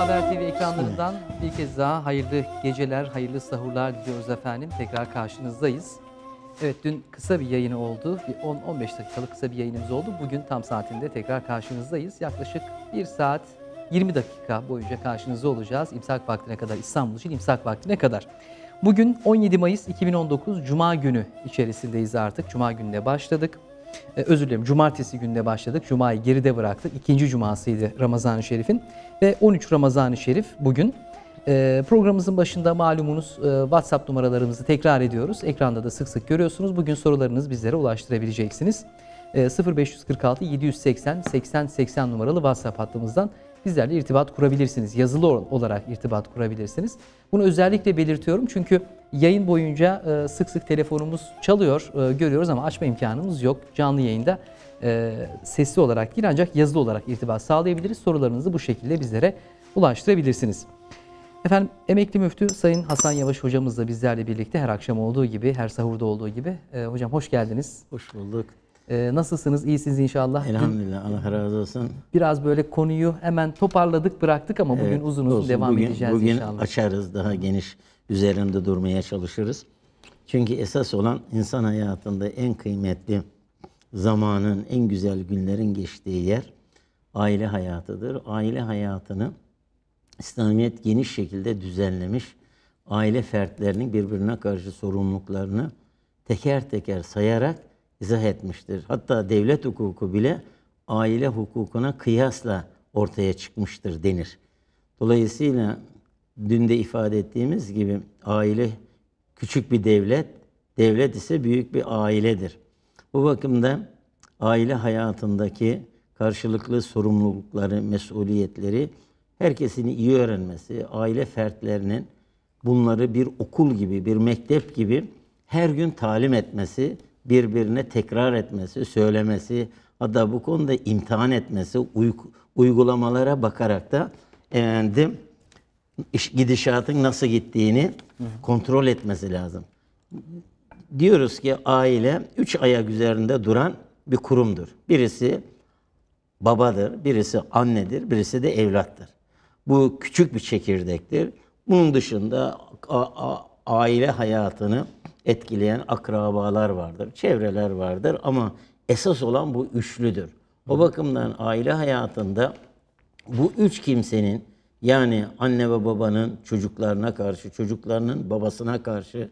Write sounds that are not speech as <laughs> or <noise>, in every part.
Haber TV ekranlarından bir kez daha hayırlı geceler, hayırlı sahurlar diliyoruz efendim. Tekrar karşınızdayız. Evet dün kısa bir yayın oldu. Bir 10-15 dakikalık kısa bir yayınımız oldu. Bugün tam saatinde tekrar karşınızdayız. Yaklaşık 1 saat 20 dakika boyunca karşınızda olacağız. İmsak vaktine kadar İstanbul için imsak vaktine kadar. Bugün 17 Mayıs 2019 Cuma günü içerisindeyiz artık. Cuma gününe başladık e, özür dilerim cumartesi günde başladık. Cuma'yı geride bıraktık. İkinci cumasıydı Ramazan-ı Şerif'in ve 13 Ramazan-ı Şerif bugün. E, programımızın başında malumunuz e, WhatsApp numaralarımızı tekrar ediyoruz. Ekranda da sık sık görüyorsunuz. Bugün sorularınız bizlere ulaştırabileceksiniz. E, 0546 780 80 80 numaralı WhatsApp hattımızdan bizlerle irtibat kurabilirsiniz. Yazılı olarak irtibat kurabilirsiniz. Bunu özellikle belirtiyorum çünkü yayın boyunca e, sık sık telefonumuz çalıyor, e, görüyoruz ama açma imkanımız yok. Canlı yayında e, sesli olarak değil ancak yazılı olarak irtibat sağlayabiliriz. Sorularınızı bu şekilde bizlere ulaştırabilirsiniz. Efendim emekli müftü Sayın Hasan Yavaş hocamızla bizlerle birlikte her akşam olduğu gibi, her sahurda olduğu gibi. E, hocam hoş geldiniz. Hoş bulduk. Ee, nasılsınız? İyisiniz inşallah. Elhamdülillah. Allah razı olsun. Biraz böyle konuyu hemen toparladık, bıraktık ama bugün evet, uzun uzun devam bugün, edeceğiz bugün inşallah. Bugün açarız, daha geniş üzerinde durmaya çalışırız. Çünkü esas olan insan hayatında en kıymetli zamanın, en güzel günlerin geçtiği yer aile hayatıdır. Aile hayatını İslamiyet geniş şekilde düzenlemiş. Aile fertlerinin birbirine karşı sorumluluklarını teker teker sayarak izah etmiştir. Hatta devlet hukuku bile aile hukukuna kıyasla ortaya çıkmıştır denir. Dolayısıyla dün de ifade ettiğimiz gibi aile küçük bir devlet, devlet ise büyük bir ailedir. Bu bakımda aile hayatındaki karşılıklı sorumlulukları, mesuliyetleri herkesin iyi öğrenmesi, aile fertlerinin bunları bir okul gibi, bir mektep gibi her gün talim etmesi birbirine tekrar etmesi, söylemesi, hatta bu konuda imtihan etmesi, uygulamalara bakarak da efendim iş, gidişatın nasıl gittiğini kontrol etmesi lazım. Diyoruz ki aile üç ayak üzerinde duran bir kurumdur. Birisi babadır, birisi annedir, birisi de evlattır. Bu küçük bir çekirdektir. Bunun dışında aile hayatını etkileyen akrabalar vardır, çevreler vardır ama esas olan bu üçlüdür. O bakımdan aile hayatında bu üç kimsenin yani anne ve babanın çocuklarına karşı, çocuklarının babasına karşı,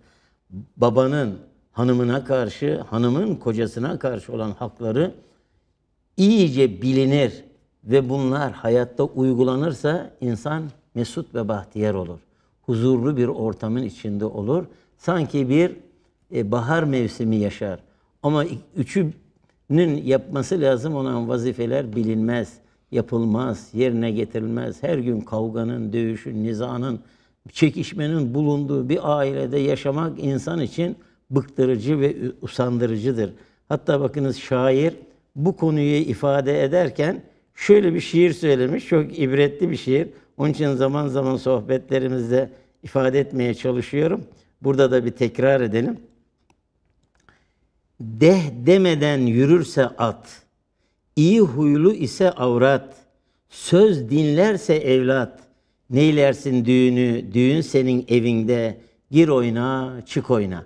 babanın hanımına karşı, hanımın kocasına karşı olan hakları iyice bilinir ve bunlar hayatta uygulanırsa insan mesut ve bahtiyar olur. Huzurlu bir ortamın içinde olur sanki bir e, bahar mevsimi yaşar. Ama üçünün yapması lazım olan vazifeler bilinmez, yapılmaz, yerine getirilmez. Her gün kavganın, dövüşün, nizanın, çekişmenin bulunduğu bir ailede yaşamak insan için bıktırıcı ve usandırıcıdır. Hatta bakınız şair bu konuyu ifade ederken şöyle bir şiir söylemiş. Çok ibretli bir şiir. Onun için zaman zaman sohbetlerimizde ifade etmeye çalışıyorum. Burada da bir tekrar edelim. Deh demeden yürürse at, iyi huylu ise avrat, söz dinlerse evlat, neylersin düğünü, düğün senin evinde, gir oyna, çık oyna.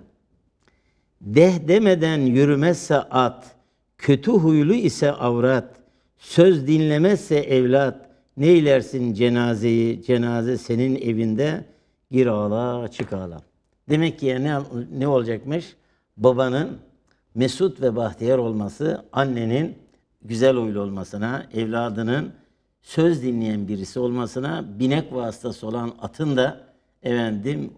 Deh demeden yürümezse at, kötü huylu ise avrat, söz dinlemezse evlat, neylersin cenazeyi, cenaze senin evinde, gir ağla, çık ağla.'' Demek ki ne, ne olacakmış? Babanın mesut ve bahtiyar olması, annenin güzel huylu olmasına, evladının söz dinleyen birisi olmasına, binek vasıtası olan atın da efendim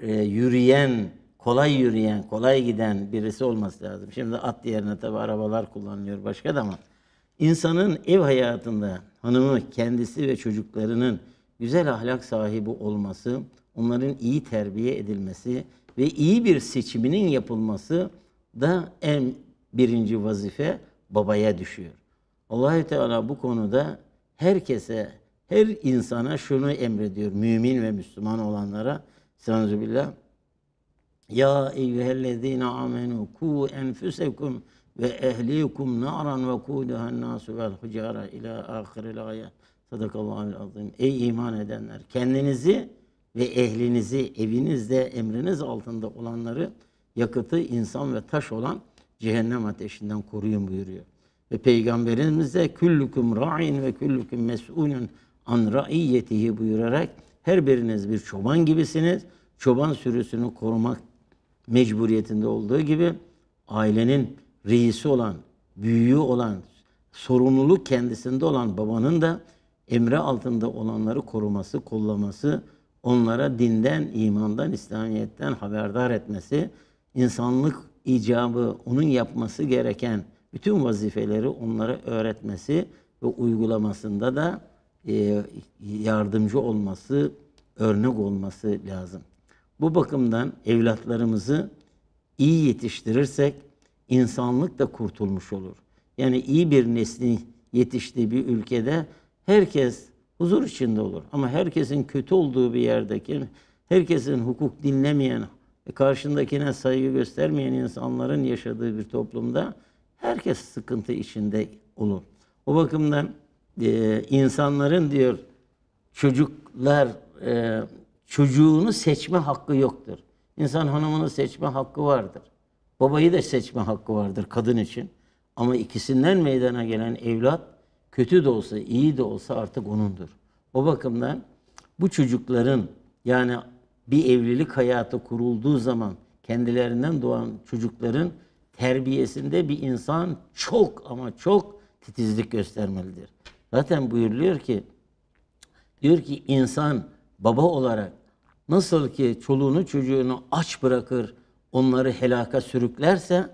e, yürüyen, kolay yürüyen, kolay giden birisi olması lazım. Şimdi at yerine tabi arabalar kullanılıyor başka da ama insanın ev hayatında hanımı, kendisi ve çocuklarının güzel ahlak sahibi olması, onların iyi terbiye edilmesi ve iyi bir seçiminin yapılması da en birinci vazife babaya düşüyor. Allah Teala bu konuda herkese, her insana şunu emrediyor. Mümin ve Müslüman olanlara. Estağfirullah. Ya eyyühellezine amenu ku enfusekum ve ehlikum naran ve kuduhan nasu vel hicara ila ahiril ayet. Sadakallahu azim. Ey iman edenler kendinizi ve ehlinizi evinizde emriniz altında olanları yakıtı insan ve taş olan cehennem ateşinden koruyun buyuruyor. Ve Peygamberimiz de küllüküm ra'in ve küllüküm mes'ulun an ra'iyetihi buyurarak her biriniz bir çoban gibisiniz. Çoban sürüsünü korumak mecburiyetinde olduğu gibi ailenin reisi olan, büyüğü olan, sorumluluk kendisinde olan babanın da emri altında olanları koruması, kollaması, onlara dinden, imandan, İslamiyet'ten haberdar etmesi, insanlık icabı, onun yapması gereken bütün vazifeleri onlara öğretmesi ve uygulamasında da e, yardımcı olması, örnek olması lazım. Bu bakımdan evlatlarımızı iyi yetiştirirsek insanlık da kurtulmuş olur. Yani iyi bir nesli yetiştiği bir ülkede herkes huzur içinde olur. Ama herkesin kötü olduğu bir yerdeki, herkesin hukuk dinlemeyen, e, karşındakine saygı göstermeyen insanların yaşadığı bir toplumda herkes sıkıntı içinde olur. O bakımdan e, insanların diyor çocuklar e, çocuğunu seçme hakkı yoktur. İnsan hanımını seçme hakkı vardır. Babayı da seçme hakkı vardır kadın için. Ama ikisinden meydana gelen evlat kötü de olsa, iyi de olsa artık onundur. O bakımdan bu çocukların yani bir evlilik hayatı kurulduğu zaman kendilerinden doğan çocukların terbiyesinde bir insan çok ama çok titizlik göstermelidir. Zaten buyuruluyor ki diyor ki insan baba olarak nasıl ki çoluğunu çocuğunu aç bırakır, onları helaka sürüklerse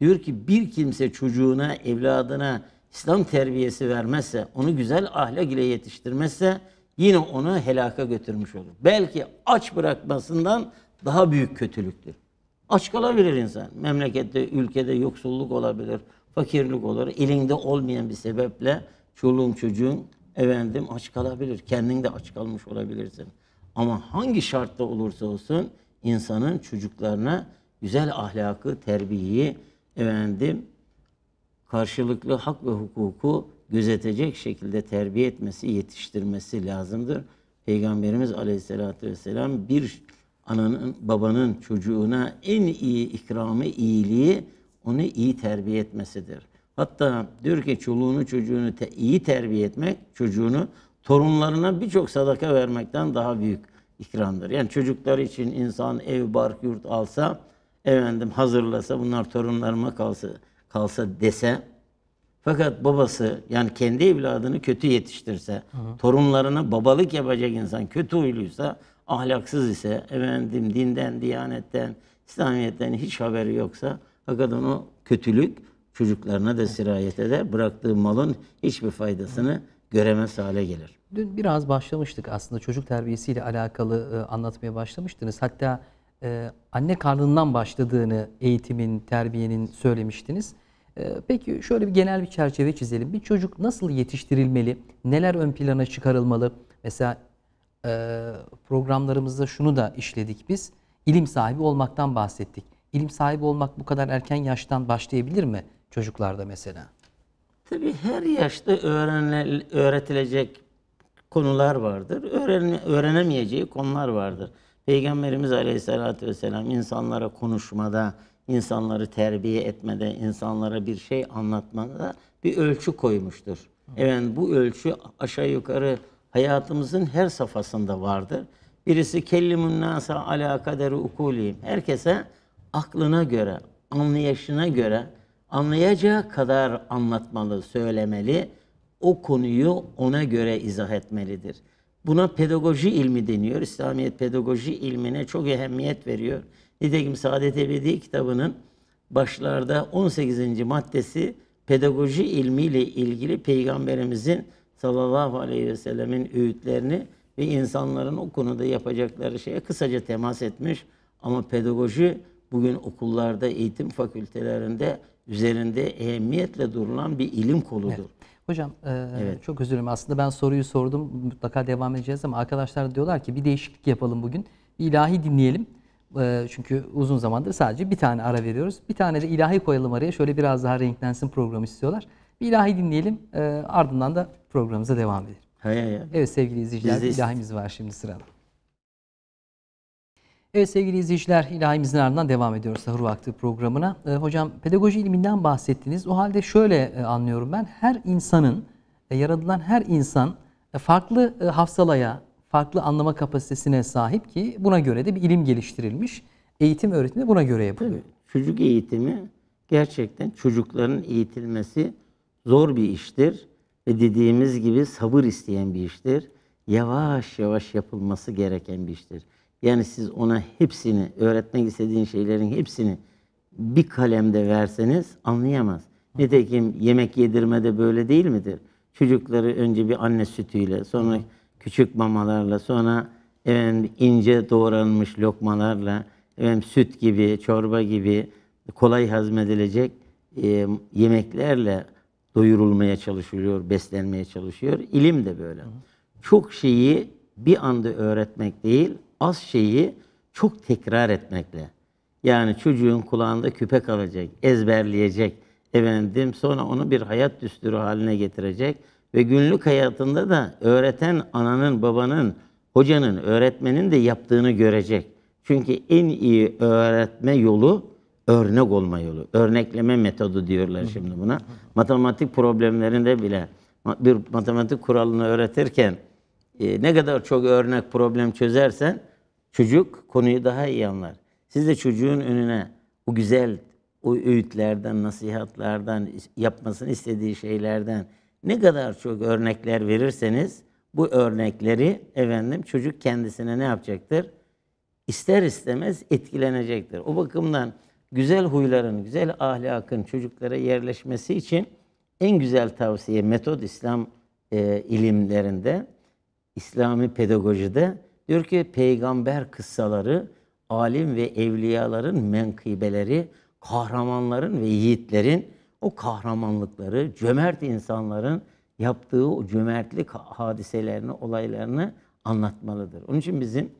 diyor ki bir kimse çocuğuna, evladına İslam terbiyesi vermezse, onu güzel ahlak ile yetiştirmezse yine onu helaka götürmüş olur. Belki aç bırakmasından daha büyük kötülüktür. Aç kalabilir insan. Memlekette, ülkede yoksulluk olabilir, fakirlik olur. Elinde olmayan bir sebeple çoluğun çocuğun efendim aç kalabilir. Kendin de aç kalmış olabilirsin. Ama hangi şartta olursa olsun insanın çocuklarına güzel ahlakı, terbiyeyi efendim karşılıklı hak ve hukuku gözetecek şekilde terbiye etmesi, yetiştirmesi lazımdır. Peygamberimiz Aleyhisselatü vesselam bir ananın, babanın çocuğuna en iyi ikramı, iyiliği onu iyi terbiye etmesidir. Hatta diyor ki çoluğunu çocuğunu te iyi terbiye etmek, çocuğunu torunlarına birçok sadaka vermekten daha büyük ikramdır. Yani çocuklar için insan ev, bark, yurt alsa, efendim hazırlasa bunlar torunlarıma kalsa kalsa dese fakat babası yani kendi evladını kötü yetiştirse, Hı. torunlarına babalık yapacak insan kötü huyluysa, ahlaksız ise, efendim dinden, diyanetten, İslamiyet'ten hiç haberi yoksa fakat onu kötülük çocuklarına da sirayet eder. Bıraktığı malın hiçbir faydasını göremez hale gelir. Dün biraz başlamıştık aslında çocuk terbiyesiyle alakalı e, anlatmaya başlamıştınız. Hatta e, anne karnından başladığını eğitimin, terbiyenin söylemiştiniz. Ee, peki şöyle bir genel bir çerçeve çizelim. Bir çocuk nasıl yetiştirilmeli? Neler ön plana çıkarılmalı? Mesela e, programlarımızda şunu da işledik biz. İlim sahibi olmaktan bahsettik. İlim sahibi olmak bu kadar erken yaştan başlayabilir mi çocuklarda mesela? Tabii her yaşta öğrenil, öğretilecek konular vardır. Öğren, öğrenemeyeceği konular vardır. Peygamberimiz Aleyhisselatü Vesselam insanlara konuşmada, insanları terbiye etmede, insanlara bir şey anlatmada bir ölçü koymuştur. Evet bu ölçü aşağı yukarı hayatımızın her safhasında vardır. Birisi kellimun nasa ala kaderi ukulihim. Herkese aklına göre, anlayışına göre anlayacağı kadar anlatmalı, söylemeli. O konuyu ona göre izah etmelidir. Buna pedagoji ilmi deniyor. İslamiyet pedagoji ilmine çok ehemmiyet veriyor. Nitekim Saadet Ebedi kitabının başlarda 18. maddesi pedagoji ilmiyle ilgili Peygamberimizin sallallahu aleyhi ve sellemin öğütlerini ve insanların o konuda yapacakları şeye kısaca temas etmiş. Ama pedagoji bugün okullarda, eğitim fakültelerinde üzerinde ehemmiyetle durulan bir ilim koludur. Evet. Hocam e, evet. çok üzülüm aslında ben soruyu sordum mutlaka devam edeceğiz ama arkadaşlar diyorlar ki bir değişiklik yapalım bugün. Bir ilahi dinleyelim. Ee, çünkü uzun zamandır sadece bir tane ara veriyoruz. Bir tane de ilahi koyalım araya. Şöyle biraz daha renklensin programı istiyorlar. Bir ilahi dinleyelim. E, ardından da programımıza devam edelim. Hayır hayır. Evet sevgili izleyiciler Biz ilahimiz var şimdi sırada. Evet sevgili izleyiciler ilahimizin ardından devam ediyoruz sahur vakti programına. Ee, hocam pedagoji ilminden bahsettiniz. O halde şöyle e, anlıyorum ben. Her insanın, e, yaratılan her insan e, farklı e, hafsalaya, farklı anlama kapasitesine sahip ki buna göre de bir ilim geliştirilmiş. Eğitim öğretimi buna göre yapılıyor. Tabii. Çocuk eğitimi gerçekten çocukların eğitilmesi zor bir iştir ve dediğimiz gibi sabır isteyen bir iştir. Yavaş yavaş yapılması gereken bir iştir. Yani siz ona hepsini, öğretmek istediğin şeylerin hepsini bir kalemde verseniz anlayamaz. Nitekim yemek yedirmede böyle değil midir? Çocukları önce bir anne sütüyle, sonra küçük mamalarla, sonra evet ince doğranmış lokmalarla, evet süt gibi, çorba gibi kolay hazmedilecek e, yemeklerle doyurulmaya çalışılıyor, beslenmeye çalışıyor. İlim de böyle. Çok şeyi bir anda öğretmek değil, az şeyi çok tekrar etmekle. Yani çocuğun kulağında küpe kalacak, ezberleyecek efendim. Sonra onu bir hayat düsturu haline getirecek. Ve günlük hayatında da öğreten ananın, babanın, hocanın, öğretmenin de yaptığını görecek. Çünkü en iyi öğretme yolu örnek olma yolu. Örnekleme metodu diyorlar şimdi buna. Matematik problemlerinde bile bir matematik kuralını öğretirken e, ne kadar çok örnek problem çözersen çocuk konuyu daha iyi anlar. Siz de çocuğun önüne o güzel o öğütlerden, nasihatlardan, yapmasını istediği şeylerden, ne kadar çok örnekler verirseniz bu örnekleri efendim çocuk kendisine ne yapacaktır? İster istemez etkilenecektir. O bakımdan güzel huyların, güzel ahlakın çocuklara yerleşmesi için en güzel tavsiye metod İslam e, ilimlerinde, İslami pedagojide diyor ki peygamber kıssaları, alim ve evliyaların menkıbeleri, kahramanların ve yiğitlerin o kahramanlıkları, cömert insanların yaptığı o cömertlik hadiselerini, olaylarını anlatmalıdır. Onun için bizim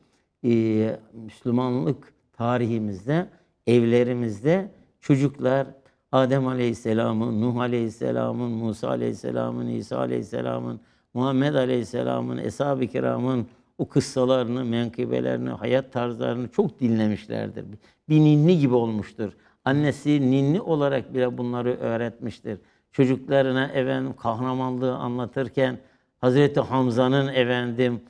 e, Müslümanlık tarihimizde, evlerimizde çocuklar Adem Aleyhisselam'ın, Nuh Aleyhisselam'ın, Musa Aleyhisselam'ın, İsa Aleyhisselam'ın, Muhammed Aleyhisselam'ın, Eshab-ı Kiram'ın o kıssalarını, menkıbelerini, hayat tarzlarını çok dinlemişlerdir. Bir gibi olmuştur Annesi ninni olarak bile bunları öğretmiştir. Çocuklarına efendim kahramanlığı anlatırken Hazreti Hamza'nın efendim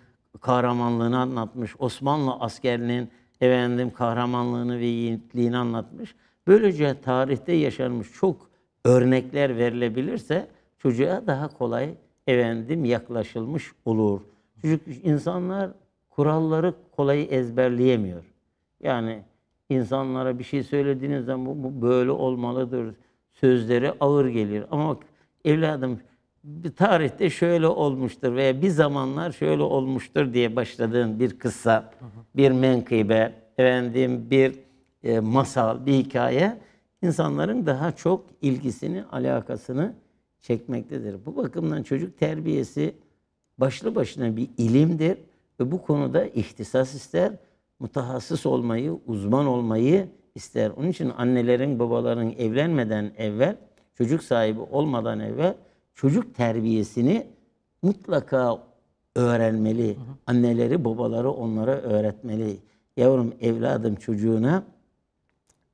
kahramanlığını anlatmış. Osmanlı askerinin efendim kahramanlığını ve yiğitliğini anlatmış. Böylece tarihte yaşanmış çok örnekler verilebilirse çocuğa daha kolay efendim yaklaşılmış olur. Çocuk insanlar kuralları kolay ezberleyemiyor. Yani insanlara bir şey söylediğiniz zaman bu, bu böyle olmalıdır sözleri ağır gelir. Ama evladım bir tarihte şöyle olmuştur veya bir zamanlar şöyle olmuştur diye başladığın bir kısa bir menkıbe, efendim bir e, masal, bir hikaye insanların daha çok ilgisini, alakasını çekmektedir. Bu bakımdan çocuk terbiyesi başlı başına bir ilimdir ve bu konuda ihtisas ister mutahassıs olmayı, uzman olmayı ister. Onun için annelerin, babaların evlenmeden evvel, çocuk sahibi olmadan evvel çocuk terbiyesini mutlaka öğrenmeli. Anneleri, babaları onlara öğretmeli. Yavrum, evladım, çocuğuna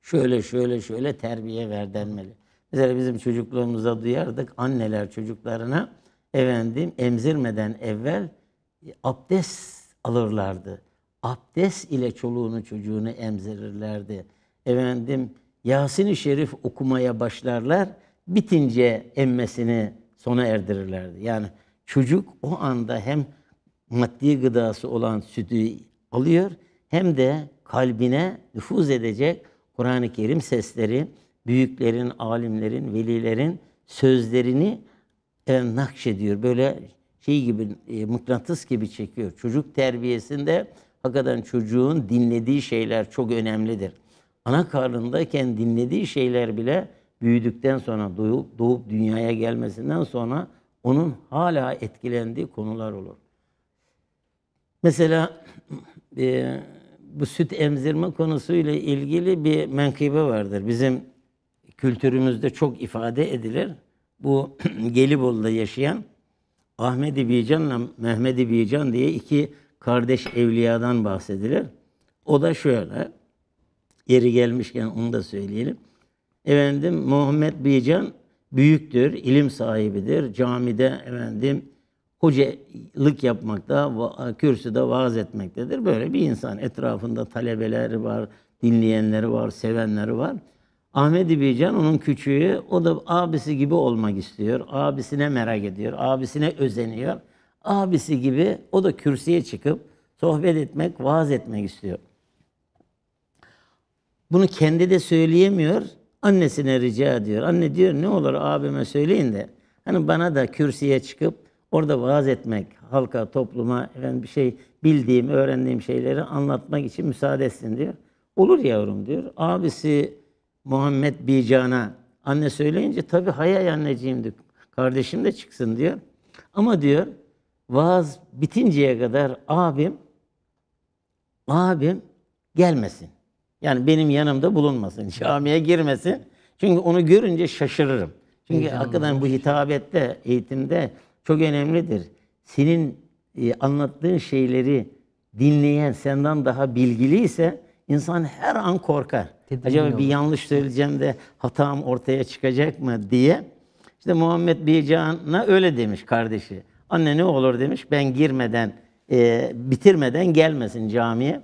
şöyle şöyle şöyle terbiye ver denmeli. Mesela bizim çocukluğumuzda duyardık anneler çocuklarına efendim emzirmeden evvel abdest alırlardı abdest ile çoluğunu çocuğunu emzirirlerdi. Efendim Yasin-i Şerif okumaya başlarlar, bitince emmesini sona erdirirlerdi. Yani çocuk o anda hem maddi gıdası olan sütü alıyor hem de kalbine nüfuz edecek Kur'an-ı Kerim sesleri, büyüklerin, alimlerin, velilerin sözlerini e, nakşediyor. Böyle şey gibi, e, mıknatıs gibi çekiyor. Çocuk terbiyesinde Hakikaten çocuğun dinlediği şeyler çok önemlidir. Ana karnındayken dinlediği şeyler bile büyüdükten sonra, doğup, doğup dünyaya gelmesinden sonra onun hala etkilendiği konular olur. Mesela e, bu süt emzirme konusuyla ilgili bir menkıbe vardır. Bizim kültürümüzde çok ifade edilir. Bu <clears throat> Gelibolu'da yaşayan Ahmedi Bican'la Mehmet Bican diye iki kardeş evliyadan bahsedilir. O da şöyle. Yeri gelmişken onu da söyleyelim. Efendim Muhammed Bican büyüktür, ilim sahibidir. Camide efendim hocalık yapmakta, kürsüde vaaz etmektedir. Böyle bir insan. Etrafında talebeleri var, dinleyenleri var, sevenleri var. Ahmet İbican onun küçüğü, o da abisi gibi olmak istiyor. Abisine merak ediyor, abisine özeniyor. Abisi gibi o da kürsüye çıkıp sohbet etmek, vaaz etmek istiyor. Bunu kendi de söyleyemiyor. Annesine rica ediyor. Anne diyor ne olur abime söyleyin de hani bana da kürsüye çıkıp orada vaaz etmek, halka, topluma efendim bir şey bildiğim, öğrendiğim şeyleri anlatmak için müsaade etsin diyor. Olur yavrum diyor. Abisi Muhammed Bican'a anne söyleyince tabii hayal anneciğim diyor. Kardeşim de çıksın diyor. Ama diyor vaaz bitinceye kadar abim abim gelmesin. Yani benim yanımda bulunmasın, <laughs> camiye girmesin. Çünkü onu görünce şaşırırım. Çünkü Heyecanlı hakikaten bu hitabette, eğitimde çok önemlidir. Senin e, anlattığın şeyleri dinleyen senden daha bilgili ise insan her an korkar. Tedirgin Acaba olur. bir yanlış söyleyeceğim de hatam ortaya çıkacak mı diye. İşte Muhammed Bican'a öyle demiş kardeşi. Anne ne olur demiş ben girmeden, e, bitirmeden gelmesin camiye.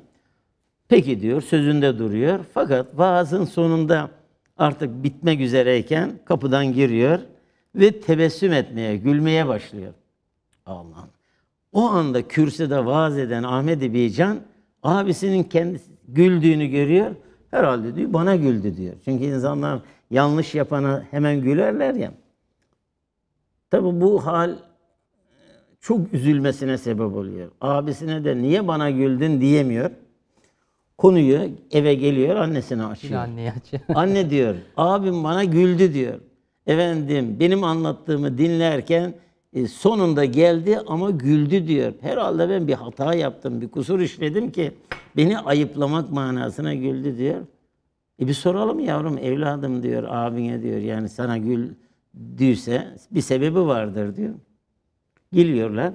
Peki diyor sözünde duruyor. Fakat vaazın sonunda artık bitmek üzereyken kapıdan giriyor ve tebessüm etmeye, gülmeye başlıyor. Allah'ım. O anda kürsüde vaaz eden Ahmet Bican abisinin kendisi güldüğünü görüyor. Herhalde diyor bana güldü diyor. Çünkü insanlar yanlış yapana hemen gülerler ya. Tabi bu hal çok üzülmesine sebep oluyor. Abisine de niye bana güldün diyemiyor. Konuyu eve geliyor annesine açıyor. Anneye açıyor. <laughs> Anne diyor abim bana güldü diyor. Efendim benim anlattığımı dinlerken e, sonunda geldi ama güldü diyor. Herhalde ben bir hata yaptım, bir kusur işledim ki beni ayıplamak manasına güldü diyor. E bir soralım yavrum evladım diyor abine diyor yani sana güldüyse bir sebebi vardır diyor. Geliyorlar.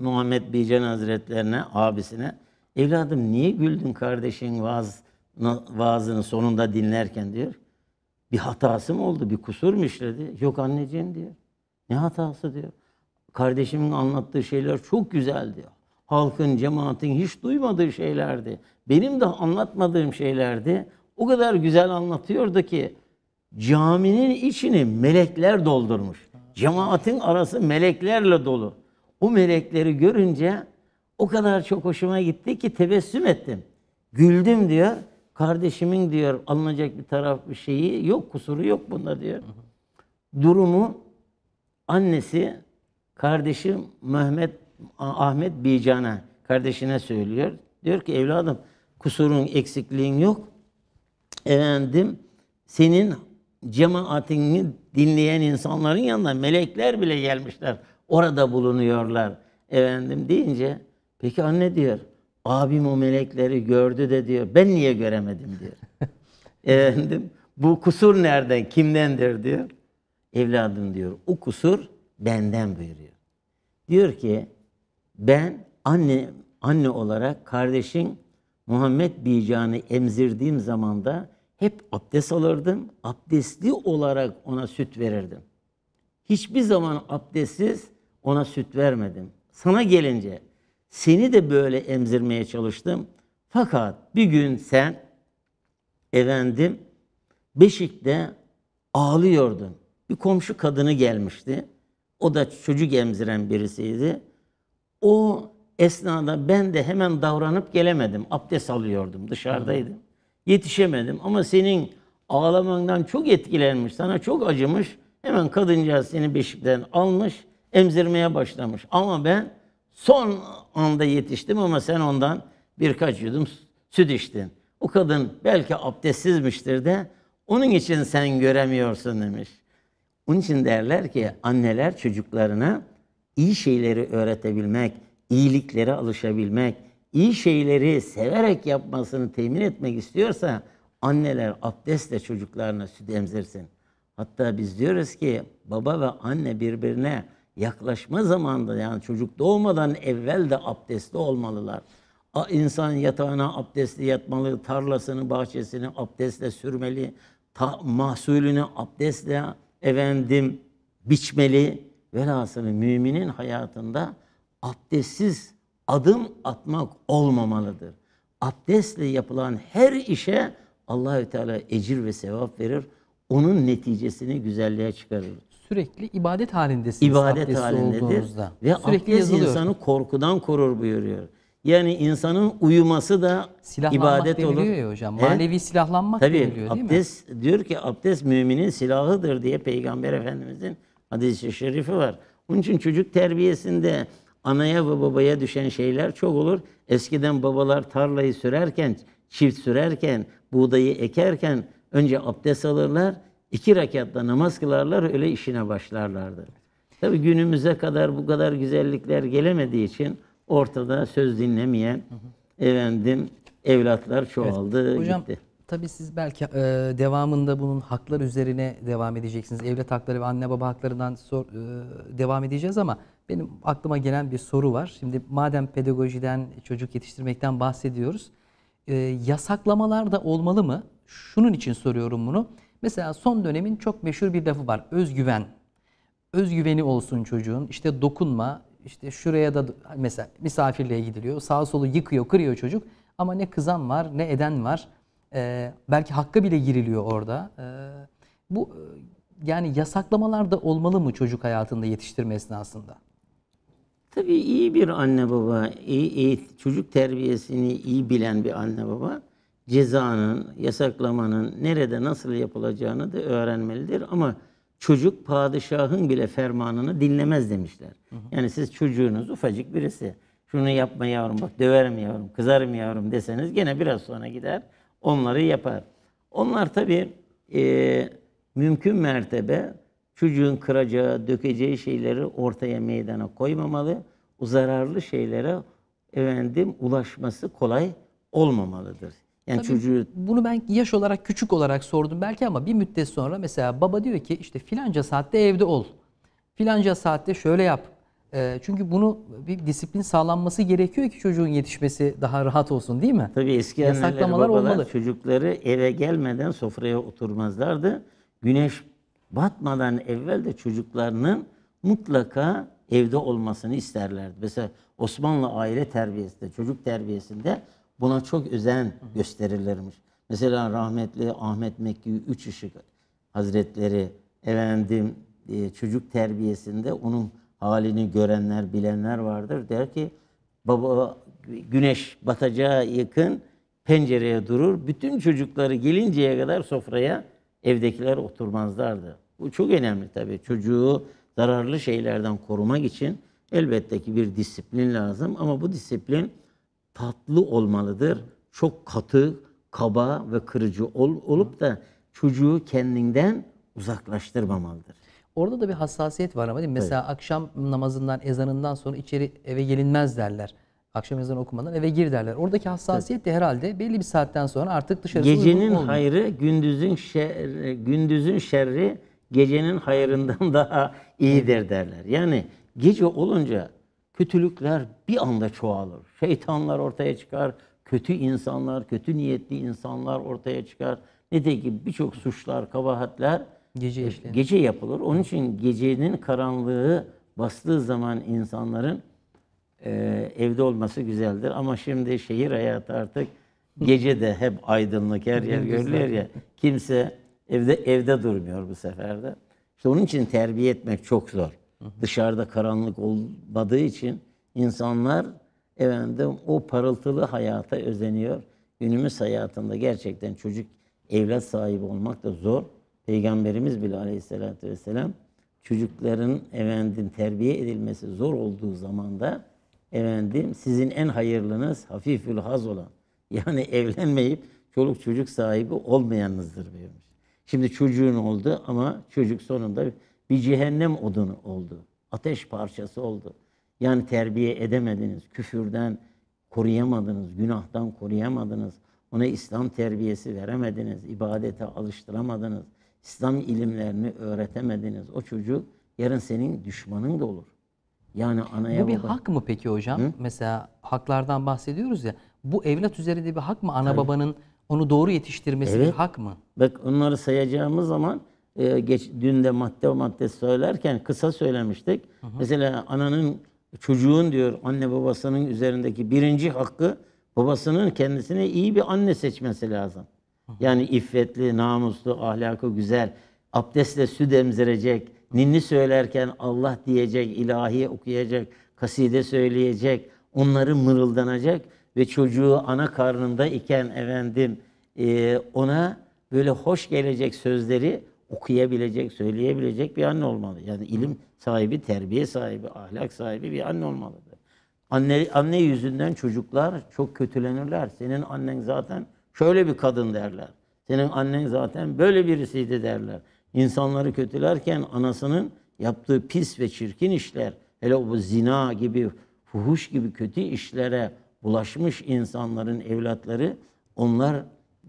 Muhammed Bican Hazretlerine, abisine evladım niye güldün kardeşin vaaz, vaazını sonunda dinlerken diyor. Bir hatası mı oldu, bir kusur mu işledi? Yok anneciğim diyor. Ne hatası diyor. Kardeşimin anlattığı şeyler çok güzel diyor. Halkın, cemaatin hiç duymadığı şeylerdi. Benim de anlatmadığım şeylerdi. O kadar güzel anlatıyordu ki caminin içini melekler doldurmuş. Cemaatin arası meleklerle dolu. O melekleri görünce o kadar çok hoşuma gitti ki tebessüm ettim. Güldüm diyor. Kardeşimin diyor alınacak bir taraf bir şeyi yok, kusuru yok bunda diyor. Durumu annesi kardeşim Mehmet Ahmet Bican'a kardeşine söylüyor. Diyor ki evladım kusurun eksikliğin yok. Efendim senin cemaatini dinleyen insanların yanına melekler bile gelmişler. Orada bulunuyorlar efendim deyince peki anne diyor abim o melekleri gördü de diyor ben niye göremedim diyor. <laughs> efendim bu kusur nereden, kimdendir diyor. Evladım diyor o kusur benden buyuruyor. Diyor ki ben anne anne olarak kardeşin Muhammed Bican'ı emzirdiğim zamanda hep abdest alırdım. Abdestli olarak ona süt verirdim. Hiçbir zaman abdestsiz ona süt vermedim. Sana gelince seni de böyle emzirmeye çalıştım. Fakat bir gün sen efendim Beşik'te ağlıyordun. Bir komşu kadını gelmişti. O da çocuk emziren birisiydi. O esnada ben de hemen davranıp gelemedim. Abdest alıyordum, dışarıdaydım yetişemedim ama senin ağlamandan çok etkilenmiş, sana çok acımış. Hemen kadıncağız seni beşikten almış, emzirmeye başlamış. Ama ben son anda yetiştim ama sen ondan birkaç yudum süt içtin. O kadın belki abdestsizmiştir de onun için sen göremiyorsun demiş. Onun için derler ki anneler çocuklarına iyi şeyleri öğretebilmek, iyiliklere alışabilmek, iyi şeyleri severek yapmasını temin etmek istiyorsa anneler abdestle çocuklarına süt emzirsin. Hatta biz diyoruz ki baba ve anne birbirine yaklaşma zamanında yani çocuk doğmadan evvel de abdestli olmalılar. A, insan yatağına abdestli yatmalı, tarlasını, bahçesini abdestle sürmeli, ta, mahsulünü abdestle efendim biçmeli. Velhasını müminin hayatında abdestsiz adım atmak olmamalıdır. Abdestle yapılan her işe Allahü Teala ecir ve sevap verir. Onun neticesini güzelliğe çıkarır. Sürekli ibadet halindesiniz. İbadet halindedir. Ve Sürekli abdest yazılıyor. insanı korkudan korur buyuruyor. Yani insanın uyuması da ibadet olur. ya hocam. Manevi silahlanmak Tabii, deniliyor değil abdest, mi? Diyor ki abdest müminin silahıdır diye Peygamber Efendimizin hadisi şerifi var. Onun için çocuk terbiyesinde anaya ve babaya düşen şeyler çok olur. Eskiden babalar tarlayı sürerken, çift sürerken, buğdayı ekerken önce abdest alırlar, iki rekatta namaz kılarlar, öyle işine başlarlardı. Tabi günümüze kadar bu kadar güzellikler gelemediği için ortada söz dinlemeyen efendim evlatlar çoğaldı. Evet. Hocam, gitti. Tabii siz belki e, devamında bunun haklar üzerine devam edeceksiniz. Evlat hakları ve anne baba haklarından sor, e, devam edeceğiz ama benim aklıma gelen bir soru var. Şimdi madem pedagojiden, çocuk yetiştirmekten bahsediyoruz. E, yasaklamalar da olmalı mı? Şunun için soruyorum bunu. Mesela son dönemin çok meşhur bir lafı var. Özgüven. Özgüveni olsun çocuğun. İşte dokunma. İşte şuraya da mesela misafirliğe gidiliyor. Sağ solu yıkıyor, kırıyor çocuk. Ama ne kızan var, ne eden var. Ee, belki hakkı bile giriliyor orada. Ee, bu e, yani yasaklamalar da olmalı mı çocuk hayatında yetiştirme esnasında? Tabii iyi bir anne baba, iyi, iyi çocuk terbiyesini iyi bilen bir anne baba cezanın, yasaklamanın nerede nasıl yapılacağını da öğrenmelidir ama çocuk padişahın bile fermanını dinlemez demişler. Yani siz çocuğunuz ufacık birisi. Şunu yapma yavrum bak döverim yavrum, kızarım yavrum deseniz gene biraz sonra gider onları yapar. Onlar tabii e, mümkün mertebe çocuğun kıracağı, dökeceği şeyleri ortaya meydana koymamalı. O zararlı şeylere efendim ulaşması kolay olmamalıdır. Yani Tabii çocuğu bunu ben yaş olarak küçük olarak sordum belki ama bir müddet sonra mesela baba diyor ki işte filanca saatte evde ol. Filanca saatte şöyle yap. Ee, çünkü bunu bir disiplin sağlanması gerekiyor ki çocuğun yetişmesi daha rahat olsun değil mi? Tabii eski anneler babalar olmalı. çocukları eve gelmeden sofraya oturmazlardı. Güneş batmadan evvel de çocuklarının mutlaka evde olmasını isterlerdi. Mesela Osmanlı aile terbiyesinde, çocuk terbiyesinde buna çok özen gösterilirmiş. Mesela rahmetli Ahmet Mekki Üç Işık Hazretleri efendim e, çocuk terbiyesinde onun halini görenler, bilenler vardır. Der ki baba güneş batacağı yakın pencereye durur. Bütün çocukları gelinceye kadar sofraya evdekiler oturmazlardı. Bu çok önemli tabii. Çocuğu zararlı şeylerden korumak için elbette ki bir disiplin lazım ama bu disiplin tatlı olmalıdır. Çok katı, kaba ve kırıcı ol, olup da çocuğu kendinden uzaklaştırmamalıdır. Orada da bir hassasiyet var ama değil mi? Mesela evet. akşam namazından, ezanından sonra içeri eve gelinmez derler. Akşam ezanı okumadan eve gir derler. Oradaki hassasiyet de herhalde belli bir saatten sonra artık dışarısı Gecenin hayrı, gündüzün şerri, gündüzün şerri gecenin hayırından <laughs> daha iyidir derler. Yani gece olunca kötülükler bir anda çoğalır. Şeytanlar ortaya çıkar, kötü insanlar, kötü niyetli insanlar ortaya çıkar. Ne de ki birçok suçlar, kabahatler gece, e, işlenir. gece yapılır. Onun için gecenin karanlığı bastığı zaman insanların e, evde olması güzeldir. Ama şimdi şehir hayatı artık <laughs> gece de hep aydınlık her yer görülüyor ya. Kimse Evde evde durmuyor bu sefer de. İşte onun için terbiye etmek çok zor. Hı hı. Dışarıda karanlık olmadığı için insanlar efendim o parıltılı hayata özeniyor. Günümüz hayatında gerçekten çocuk evlat sahibi olmak da zor. Peygamberimiz bile aleyhissalatü vesselam çocukların efendim terbiye edilmesi zor olduğu zamanda efendim sizin en hayırlınız hafifül haz olan yani <laughs> evlenmeyip çoluk çocuk sahibi olmayanınızdır buyurmuş. Şimdi çocuğun oldu ama çocuk sonunda bir cehennem odunu oldu. Ateş parçası oldu. Yani terbiye edemediniz. Küfürden koruyamadınız, günahtan koruyamadınız. Ona İslam terbiyesi veremediniz, ibadete alıştıramadınız. İslam ilimlerini öğretemediniz. O çocuk yarın senin düşmanın da olur. Yani anaya Bu bir baba... hak mı peki hocam? Hı? Mesela haklardan bahsediyoruz ya. Bu evlat üzerinde bir hak mı ana Tabii. babanın onu doğru yetiştirmesi evet. bir hak mı? Bak onları sayacağımız zaman e, geç, dün de madde madde söylerken kısa söylemiştik. Hı hı. Mesela ananın çocuğun diyor anne babasının üzerindeki birinci hakkı babasının kendisine iyi bir anne seçmesi lazım. Hı hı. Yani iffetli, namuslu, ahlakı güzel, abdestle süt emzirecek, ninni söylerken Allah diyecek, ilahi okuyacak, kaside söyleyecek, onları mırıldanacak ve çocuğu ana karnında iken efendim e, ona böyle hoş gelecek sözleri okuyabilecek, söyleyebilecek bir anne olmalı. Yani ilim sahibi, terbiye sahibi, ahlak sahibi bir anne olmalıdır. Anne, anne yüzünden çocuklar çok kötülenirler. Senin annen zaten şöyle bir kadın derler. Senin annen zaten böyle birisiydi derler. İnsanları kötülerken anasının yaptığı pis ve çirkin işler, hele o zina gibi, fuhuş gibi kötü işlere bulaşmış insanların evlatları onlar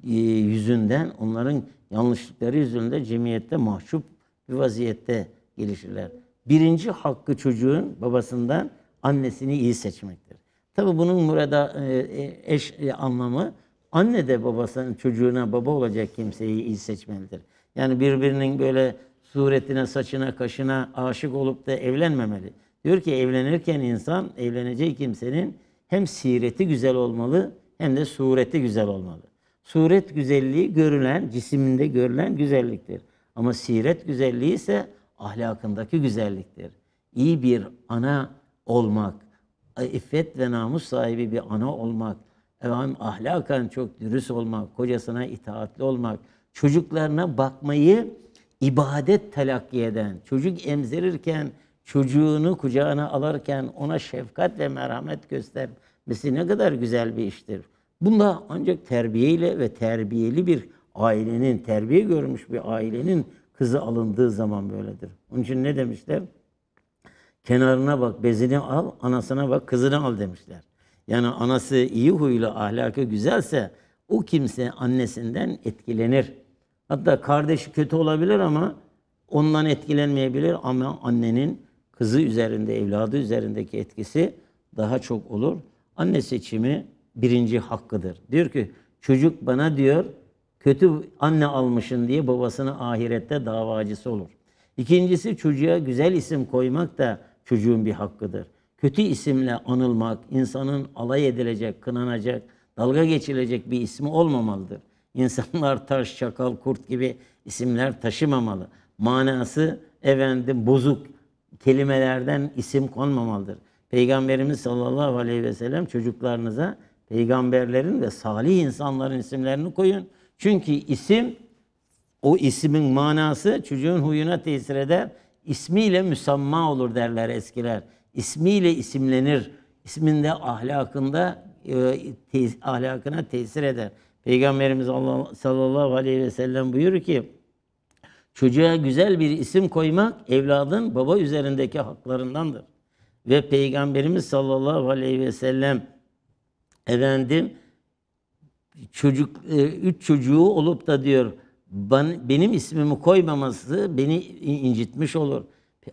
e, yüzünden, onların yanlışlıkları yüzünden cemiyette mahcup bir vaziyette gelişirler. Birinci hakkı çocuğun babasından annesini iyi seçmektir. Tabi bunun murada e, e, eş anlamı anne de babasının çocuğuna baba olacak kimseyi iyi seçmelidir. Yani birbirinin böyle suretine, saçına, kaşına aşık olup da evlenmemeli. Diyor ki evlenirken insan evleneceği kimsenin hem sireti güzel olmalı hem de sureti güzel olmalı. Suret güzelliği görülen, cisiminde görülen güzelliktir. Ama siret güzelliği ise ahlakındaki güzelliktir. İyi bir ana olmak, iffet ve namus sahibi bir ana olmak, efendim, ahlakan çok dürüst olmak, kocasına itaatli olmak, çocuklarına bakmayı ibadet telakki eden, çocuk emzirirken çocuğunu kucağına alırken ona şefkatle merhamet göstermesi ne kadar güzel bir iştir. Bunda ancak terbiyeyle ve terbiyeli bir ailenin, terbiye görmüş bir ailenin kızı alındığı zaman böyledir. Onun için ne demişler? Kenarına bak, bezini al, anasına bak, kızını al demişler. Yani anası iyi huylu, ahlakı güzelse o kimse annesinden etkilenir. Hatta kardeşi kötü olabilir ama ondan etkilenmeyebilir ama annenin kızı üzerinde, evladı üzerindeki etkisi daha çok olur. Anne seçimi birinci hakkıdır. Diyor ki çocuk bana diyor kötü anne almışın diye babasını ahirette davacısı olur. İkincisi çocuğa güzel isim koymak da çocuğun bir hakkıdır. Kötü isimle anılmak, insanın alay edilecek, kınanacak, dalga geçilecek bir ismi olmamalıdır. İnsanlar taş, çakal, kurt gibi isimler taşımamalı. Manası efendim bozuk, kelimelerden isim konmamalıdır. Peygamberimiz sallallahu aleyhi ve sellem çocuklarınıza peygamberlerin ve salih insanların isimlerini koyun. Çünkü isim o ismin manası çocuğun huyuna tesir eder. İsmiyle müsamma olur derler eskiler. İsmiyle isimlenir. İsminde ahlakında e, ahlakına tesir eder. Peygamberimiz Allah, sallallahu aleyhi ve sellem buyurur ki Çocuğa güzel bir isim koymak evladın baba üzerindeki haklarındandır. Ve Peygamberimiz sallallahu aleyhi ve sellem efendim çocuk e, üç çocuğu olup da diyor benim ismimi koymaması beni incitmiş olur.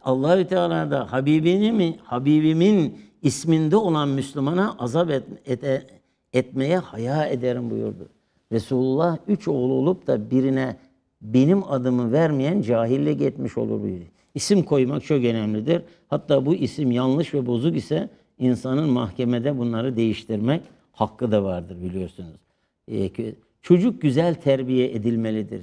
Allahü Teala da Habibini Habibimin isminde olan Müslümana azap et, et, etmeye haya ederim buyurdu. Resulullah üç oğlu olup da birine benim adımı vermeyen cahille gitmiş olur buyuruyor. İsim koymak çok önemlidir. Hatta bu isim yanlış ve bozuk ise insanın mahkemede bunları değiştirmek hakkı da vardır biliyorsunuz. Ee, çocuk güzel terbiye edilmelidir.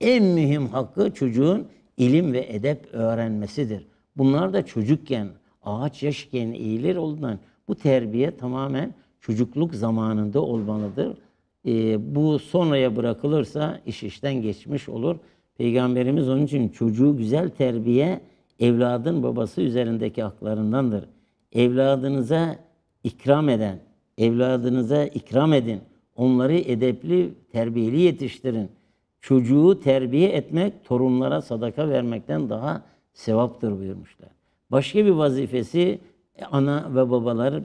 En mühim hakkı çocuğun ilim ve edep öğrenmesidir. Bunlar da çocukken, ağaç yaşken eğilir olduğundan bu terbiye tamamen çocukluk zamanında olmalıdır e, bu sonraya bırakılırsa iş işten geçmiş olur. Peygamberimiz onun için çocuğu güzel terbiye evladın babası üzerindeki haklarındandır. Evladınıza ikram eden, evladınıza ikram edin. Onları edepli, terbiyeli yetiştirin. Çocuğu terbiye etmek torunlara sadaka vermekten daha sevaptır buyurmuşlar. Başka bir vazifesi e, ana ve babalar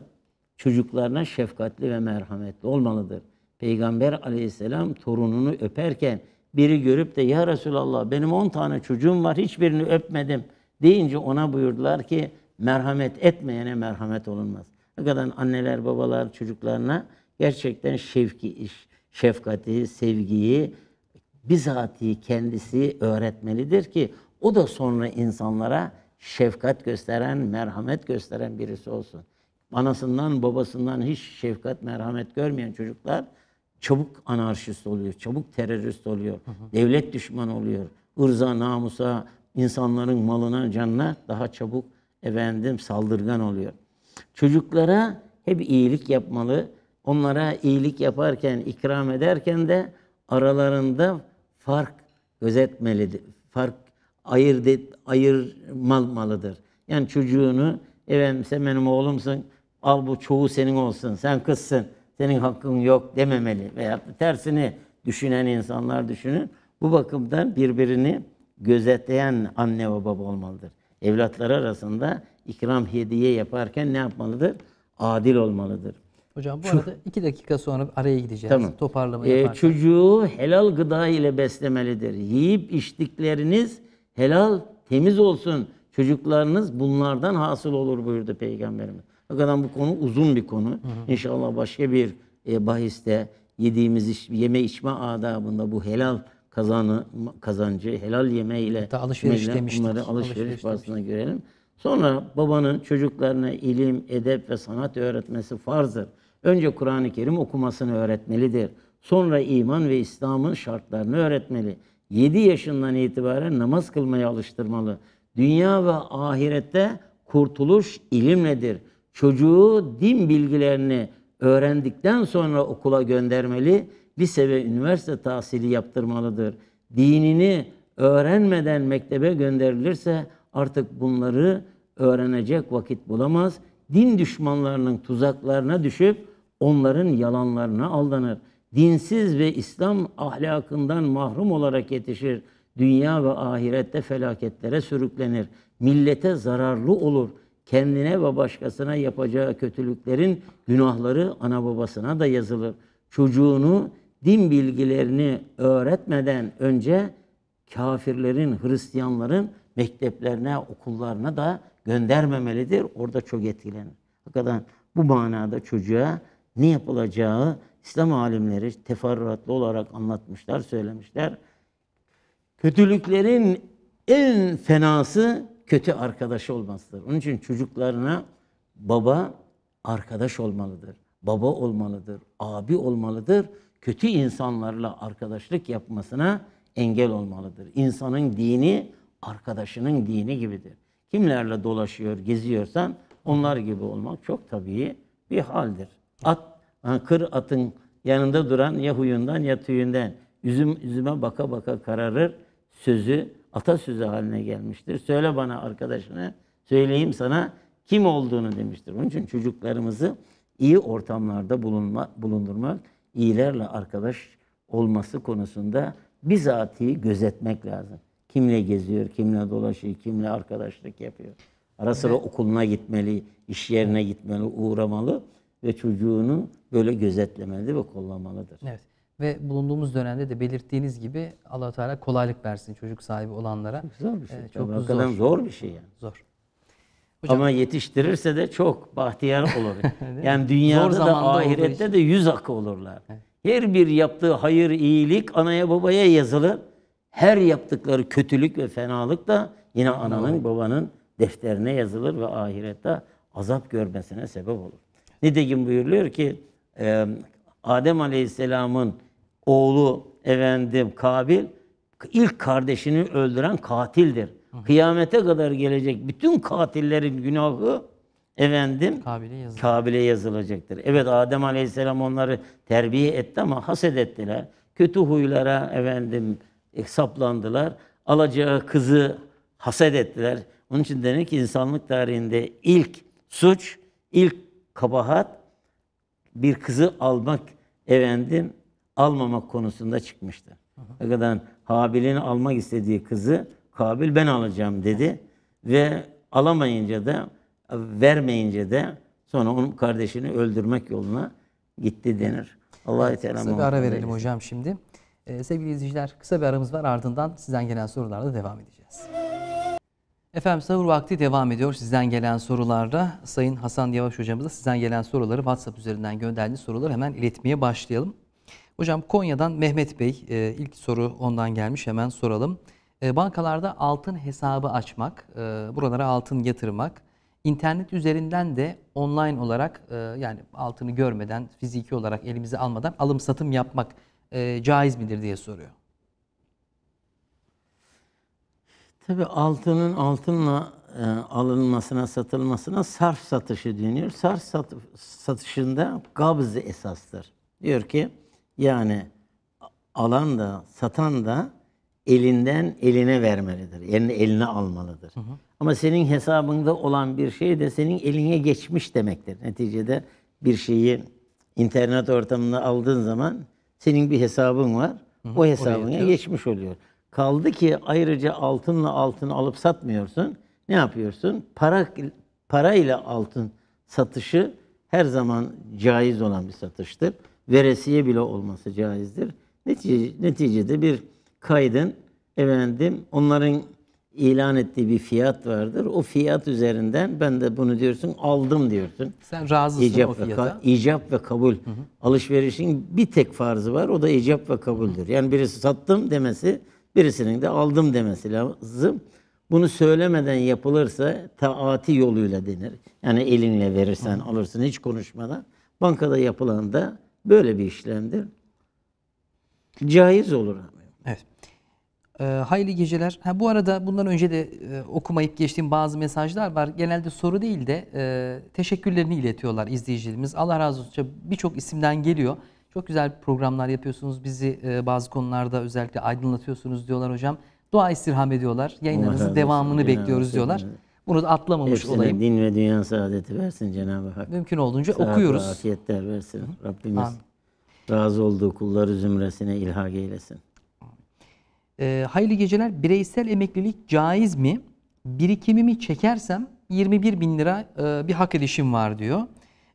çocuklarına şefkatli ve merhametli olmalıdır. Peygamber aleyhisselam torununu öperken biri görüp de ya Resulallah benim 10 tane çocuğum var hiçbirini öpmedim deyince ona buyurdular ki merhamet etmeyene merhamet olunmaz. Ne kadar anneler babalar çocuklarına gerçekten şefki, şefkati, sevgiyi bizatihi kendisi öğretmelidir ki o da sonra insanlara şefkat gösteren, merhamet gösteren birisi olsun. Anasından, babasından hiç şefkat, merhamet görmeyen çocuklar çabuk anarşist oluyor, çabuk terörist oluyor, hı hı. devlet düşmanı oluyor. Irza, namusa, insanların malına, canına daha çabuk efendim saldırgan oluyor. Çocuklara hep iyilik yapmalı. Onlara iyilik yaparken, ikram ederken de aralarında fark gözetmelidir. Fark ayırt et, ayırmalıdır. Yani çocuğunu efendim sen benim oğlumsun. Al bu çoğu senin olsun. Sen kızsın senin hakkın yok dememeli veya tersini düşünen insanlar düşünün. Bu bakımdan birbirini gözetleyen anne ve baba olmalıdır. Evlatlar arasında ikram hediye yaparken ne yapmalıdır? Adil olmalıdır. Hocam bu Şu, arada iki dakika sonra araya gideceğiz. Tamam. Toparlama ee, Çocuğu helal gıda ile beslemelidir. Yiyip içtikleriniz helal, temiz olsun. Çocuklarınız bunlardan hasıl olur buyurdu Peygamberimiz. Hakikaten bu konu uzun bir konu. Hı hı. İnşallah başka bir e, bahiste yediğimiz iş, yeme içme adabında bu helal kazanı kazancı helal yeme ile alışveriş demiştik. Bunları alışveriş, alışveriş bahsına girelim. Sonra babanın çocuklarına ilim, edep ve sanat öğretmesi farzdır. Önce Kur'an-ı Kerim okumasını öğretmelidir. Sonra iman ve İslam'ın şartlarını öğretmeli. 7 yaşından itibaren namaz kılmayı alıştırmalı. Dünya ve ahirette kurtuluş ilimledir çocuğu din bilgilerini öğrendikten sonra okula göndermeli, lise ve üniversite tahsili yaptırmalıdır. Dinini öğrenmeden mektebe gönderilirse artık bunları öğrenecek vakit bulamaz. Din düşmanlarının tuzaklarına düşüp onların yalanlarına aldanır. Dinsiz ve İslam ahlakından mahrum olarak yetişir. Dünya ve ahirette felaketlere sürüklenir. Millete zararlı olur.'' kendine ve başkasına yapacağı kötülüklerin günahları ana babasına da yazılır. Çocuğunu din bilgilerini öğretmeden önce kafirlerin, Hristiyanların mekteplerine, okullarına da göndermemelidir. Orada çok etkilenir. Hakikaten bu manada çocuğa ne yapılacağı İslam alimleri teferruatlı olarak anlatmışlar, söylemişler. Kötülüklerin en fenası kötü arkadaş olmasıdır. Onun için çocuklarına baba arkadaş olmalıdır. Baba olmalıdır, abi olmalıdır. Kötü insanlarla arkadaşlık yapmasına engel olmalıdır. İnsanın dini arkadaşının dini gibidir. Kimlerle dolaşıyor, geziyorsan onlar gibi olmak çok tabii bir haldir. At, kır atın yanında duran ya huyundan ya tüyünden. Üzüm üzüme baka baka kararır sözü atasözü haline gelmiştir. Söyle bana arkadaşını, söyleyeyim sana kim olduğunu demiştir. Onun için çocuklarımızı iyi ortamlarda bulunma, bulundurmak, iyilerle arkadaş olması konusunda bizatihi gözetmek lazım. Kimle geziyor, kimle dolaşıyor, kimle arkadaşlık yapıyor. Ara sıra evet. okuluna gitmeli, iş yerine gitmeli, uğramalı ve çocuğunu böyle gözetlemeli ve kollamalıdır. Evet. Ve bulunduğumuz dönemde de belirttiğiniz gibi allah Teala kolaylık versin çocuk sahibi olanlara. Zor bir şey. Ee, çok zor. zor bir şey yani. Zor. Hocam, Ama yetiştirirse de çok bahtiyar olur. <laughs> yani dünyada da ahirette de yüz akı olurlar. Her bir yaptığı hayır, iyilik anaya babaya yazılır. Her yaptıkları kötülük ve fenalık da yine ananın babanın defterine yazılır ve ahirette azap görmesine sebep olur. Nitekim buyuruluyor ki Adem Aleyhisselam'ın oğlu efendim Kabil ilk kardeşini öldüren katildir. Kıyamete kadar gelecek bütün katillerin günahı efendim Kabil'e, yazılacak. Kabil'e yazılacaktır. Evet Adem Aleyhisselam onları terbiye etti ama haset ettiler. Kötü huylara efendim saplandılar. Alacağı kızı haset ettiler. Onun için denir ki insanlık tarihinde ilk suç, ilk kabahat bir kızı almak efendim almamak konusunda çıkmıştı. O kadar Habil'in almak istediği kızı Kabil ben alacağım dedi ve alamayınca da vermeyince de sonra onun kardeşini öldürmek yoluna gitti denir. Allah evet, Teala Kısa bir ara verelim hocam şimdi. Ee, sevgili izleyiciler kısa bir aramız var ardından sizden gelen sorularla devam edeceğiz. Efendim sahur vakti devam ediyor sizden gelen sorularda. Sayın Hasan Yavaş hocamıza sizden gelen soruları WhatsApp üzerinden gönderdiğiniz soruları hemen iletmeye başlayalım. Hocam Konya'dan Mehmet Bey e, ilk soru ondan gelmiş hemen soralım. E, bankalarda altın hesabı açmak, e, buralara altın yatırmak, internet üzerinden de online olarak e, yani altını görmeden fiziki olarak elimize almadan alım satım yapmak e, caiz midir diye soruyor. Tabi altının altınla e, alınmasına, satılmasına sarf satışı deniyor. Sarf sat, satışında gabz esastır. Diyor ki yani alan da satan da elinden eline vermelidir. Yani eline almalıdır. Hı hı. Ama senin hesabında olan bir şey de senin eline geçmiş demektir. Neticede bir şeyi internet ortamında aldığın zaman senin bir hesabın var. Hı hı. O hesabına geçmiş oluyor. Kaldı ki ayrıca altınla altın alıp satmıyorsun. Ne yapıyorsun? Para parayla altın satışı her zaman caiz olan bir satıştır veresiye bile olması caizdir. Netice, neticede bir kaydın efendim onların ilan ettiği bir fiyat vardır. O fiyat üzerinden ben de bunu diyorsun aldım diyorsun. Sen razısın icap o fiyata. Ve, ka- ve kabul. Hı hı. Alışverişin bir tek farzı var o da icap ve kabuldür. Yani birisi sattım demesi birisinin de aldım demesi lazım. Bunu söylemeden yapılırsa taati yoluyla denir. Yani elinle verirsen hı. alırsın hiç konuşmadan. Bankada yapılan da Böyle bir işlemdir. Caiz olur. Evet. E, hayırlı geceler. Ha, bu arada bundan önce de e, okumayıp geçtiğim bazı mesajlar var. Genelde soru değil de e, teşekkürlerini iletiyorlar izleyicilerimiz. Allah razı olsun. Birçok isimden geliyor. Çok güzel programlar yapıyorsunuz. Bizi e, bazı konularda özellikle aydınlatıyorsunuz diyorlar hocam. Dua istirham ediyorlar. Yayınlarınızın devamını bekliyoruz diyorlar. Bunu da atlamamış Hepsine olayım. din ve dünya saadeti versin Cenab-ı Hak. Mümkün olduğunca Saat okuyoruz. afiyetler versin. Hı. Rabbimiz Amin. razı olduğu kulları zümresine ilhak eylesin. E, hayırlı geceler. Bireysel emeklilik caiz mi? Birikimimi çekersem 21 bin lira e, bir hak edişim var diyor.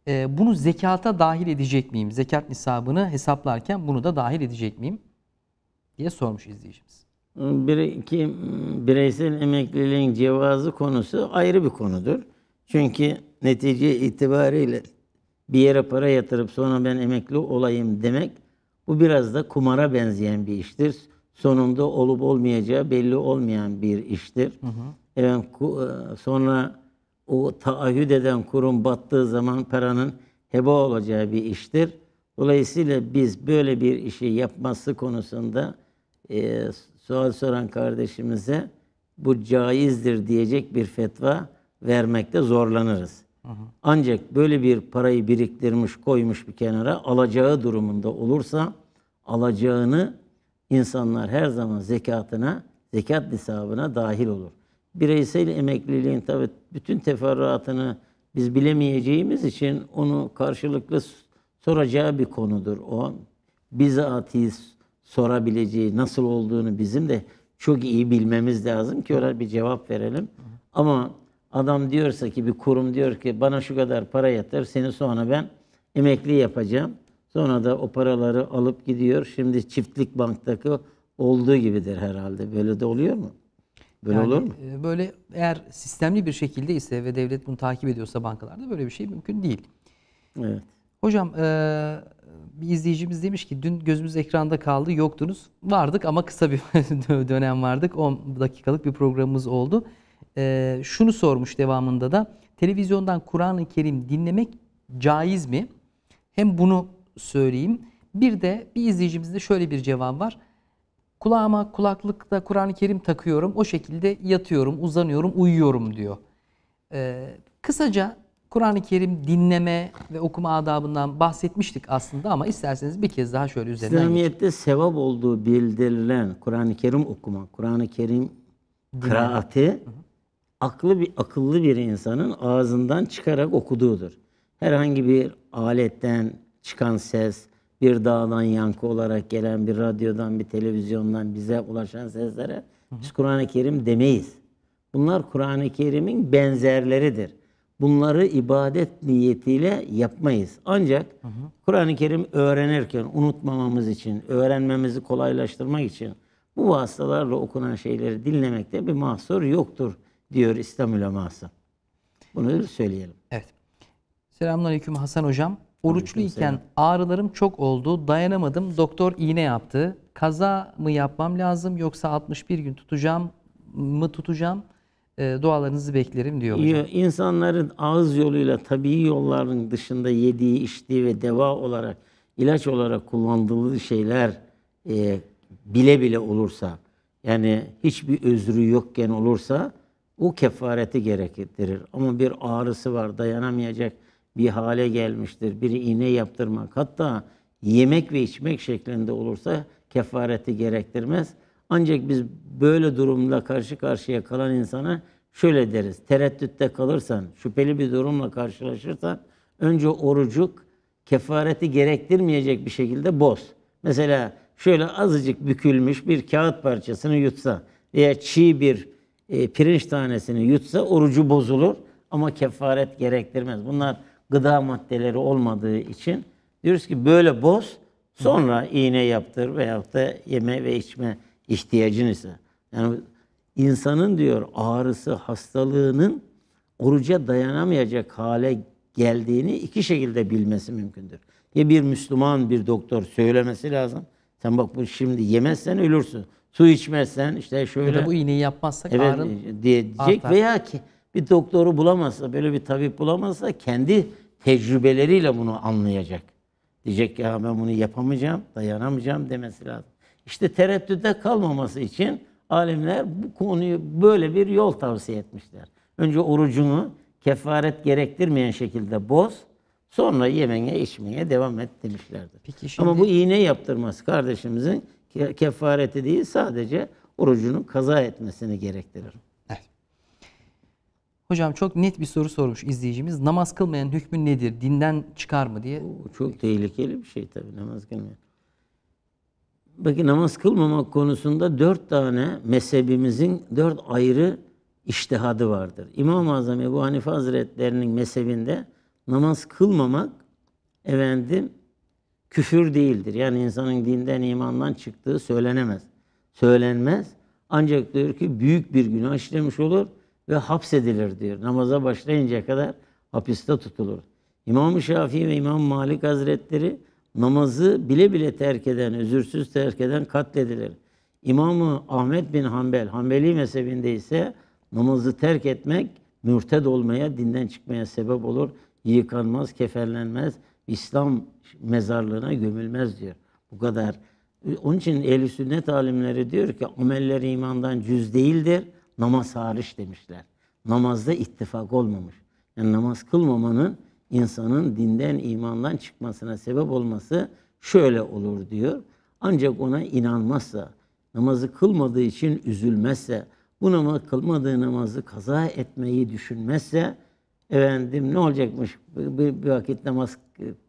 E, bunu zekata dahil edecek miyim? Zekat nisabını hesaplarken bunu da dahil edecek miyim? diye sormuş izleyicimiz bir iki bireysel emekliliğin cevazı konusu ayrı bir konudur. Çünkü netice itibariyle bir yere para yatırıp sonra ben emekli olayım demek bu biraz da kumara benzeyen bir iştir. Sonunda olup olmayacağı belli olmayan bir iştir. Hı hı. Efendim, e, sonra o taahhüt eden kurum battığı zaman paranın heba olacağı bir iştir. Dolayısıyla biz böyle bir işi yapması konusunda e, sual soran kardeşimize bu caizdir diyecek bir fetva vermekte zorlanırız. Ancak böyle bir parayı biriktirmiş, koymuş bir kenara alacağı durumunda olursa alacağını insanlar her zaman zekatına, zekat hesabına dahil olur. Bireysel emekliliğin tabi bütün teferruatını biz bilemeyeceğimiz için onu karşılıklı soracağı bir konudur o. Bizatiz sorabileceği nasıl olduğunu bizim de çok iyi bilmemiz lazım ki ona bir cevap verelim. Ama adam diyorsa ki bir kurum diyor ki bana şu kadar para yatır seni sonra ben emekli yapacağım. Sonra da o paraları alıp gidiyor. Şimdi çiftlik banktaki olduğu gibidir herhalde. Böyle de oluyor mu? Böyle yani, olur mu? E, böyle eğer sistemli bir şekilde ise ve devlet bunu takip ediyorsa bankalarda böyle bir şey mümkün değil. Evet. Hocam e, bir izleyicimiz demiş ki dün gözümüz ekranda kaldı yoktunuz. Vardık ama kısa bir <laughs> dönem vardık. 10 dakikalık bir programımız oldu. Ee, şunu sormuş devamında da televizyondan Kur'an-ı Kerim dinlemek caiz mi? Hem bunu söyleyeyim. Bir de bir izleyicimizde şöyle bir cevap var. Kulağıma kulaklıkta Kur'an-ı Kerim takıyorum. O şekilde yatıyorum, uzanıyorum, uyuyorum diyor. Ee, kısaca Kur'an-ı Kerim dinleme ve okuma adabından bahsetmiştik aslında ama isterseniz bir kez daha şöyle üzerinden İslamiyet'te geçelim. sevap olduğu bildirilen Kur'an-ı Kerim okuma, Kur'an-ı Kerim kıraati aklı bir akıllı bir insanın ağzından çıkarak okuduğudur. Herhangi bir aletten çıkan ses, bir dağdan yankı olarak gelen bir radyodan, bir televizyondan bize ulaşan seslere biz Kur'an-ı Kerim demeyiz. Bunlar Kur'an-ı Kerim'in benzerleridir bunları ibadet niyetiyle yapmayız. Ancak Kur'an-ı Kerim öğrenirken unutmamamız için, öğrenmemizi kolaylaştırmak için bu vasıtalarla okunan şeyleri dinlemekte bir mahsur yoktur diyor İslam uleması. Bunu da söyleyelim. Evet. Selamünaleyküm Hasan hocam. Oruçlu iken ağrılarım çok oldu, dayanamadım. Doktor iğne yaptı. Kaza mı yapmam lazım yoksa 61 gün tutacağım mı tutacağım? e, dualarınızı beklerim diyor hocam. İnsanların ağız yoluyla tabii yolların dışında yediği, içtiği ve deva olarak, ilaç olarak kullandığı şeyler e, bile bile olursa, yani hiçbir özrü yokken olursa o kefareti gerektirir. Ama bir ağrısı var, dayanamayacak bir hale gelmiştir. Bir iğne yaptırmak, hatta yemek ve içmek şeklinde olursa kefareti gerektirmez. Ancak biz böyle durumla karşı karşıya kalan insana şöyle deriz. Tereddütte kalırsan, şüpheli bir durumla karşılaşırsan önce orucuk kefareti gerektirmeyecek bir şekilde boz. Mesela şöyle azıcık bükülmüş bir kağıt parçasını yutsa veya çiğ bir e, pirinç tanesini yutsa orucu bozulur ama kefaret gerektirmez. Bunlar gıda maddeleri olmadığı için diyoruz ki böyle boz sonra iğne yaptır veyahut da yeme ve içme ihtiyacın ise. Yani insanın diyor ağrısı, hastalığının oruca dayanamayacak hale geldiğini iki şekilde bilmesi mümkündür. Ya bir Müslüman bir doktor söylemesi lazım. Sen bak bu şimdi yemezsen ölürsün. Su içmezsen işte şöyle. Ya bu iğneyi yapmazsak evet, ağrın e, diyecek artar. veya ki bir doktoru bulamazsa, böyle bir tabip bulamazsa kendi tecrübeleriyle bunu anlayacak. Diyecek ki ya ben bunu yapamayacağım, dayanamayacağım demesi lazım. İşte tereddüde kalmaması için alimler bu konuyu böyle bir yol tavsiye etmişler. Önce orucunu kefaret gerektirmeyen şekilde boz, sonra yemeye içmeye devam et demişlerdi. Peki şimdi... Ama bu iğne yaptırması kardeşimizin kefareti değil sadece orucunun kaza etmesini gerektirir. Hocam çok net bir soru sormuş izleyicimiz. Namaz kılmayan hükmü nedir? Dinden çıkar mı diye. O çok tehlikeli bir şey tabii namaz kılmayan. Peki namaz kılmamak konusunda dört tane mezhebimizin dört ayrı iştihadı vardır. İmam-ı Azam Ebu Hanife Hazretlerinin mezhebinde namaz kılmamak efendim küfür değildir. Yani insanın dinden, imandan çıktığı söylenemez. Söylenmez. Ancak diyor ki büyük bir günah işlemiş olur ve hapsedilir diyor. Namaza başlayınca kadar hapiste tutulur. İmam-ı Şafii ve İmam Malik Hazretleri namazı bile bile terk eden, özürsüz terk eden katledilir. İmamı Ahmet bin Hanbel, Hanbeli mezhebinde ise namazı terk etmek mürted olmaya, dinden çıkmaya sebep olur. Yıkanmaz, kefenlenmez, İslam mezarlığına gömülmez diyor. Bu kadar. Onun için ehl sünnet alimleri diyor ki amelleri imandan cüz değildir, namaz hariç demişler. Namazda ittifak olmamış. Yani namaz kılmamanın insanın dinden, imandan çıkmasına sebep olması şöyle olur diyor. Ancak ona inanmazsa, namazı kılmadığı için üzülmezse, bu namaz kılmadığı namazı kaza etmeyi düşünmezse, efendim ne olacakmış bir, bir vakit namaz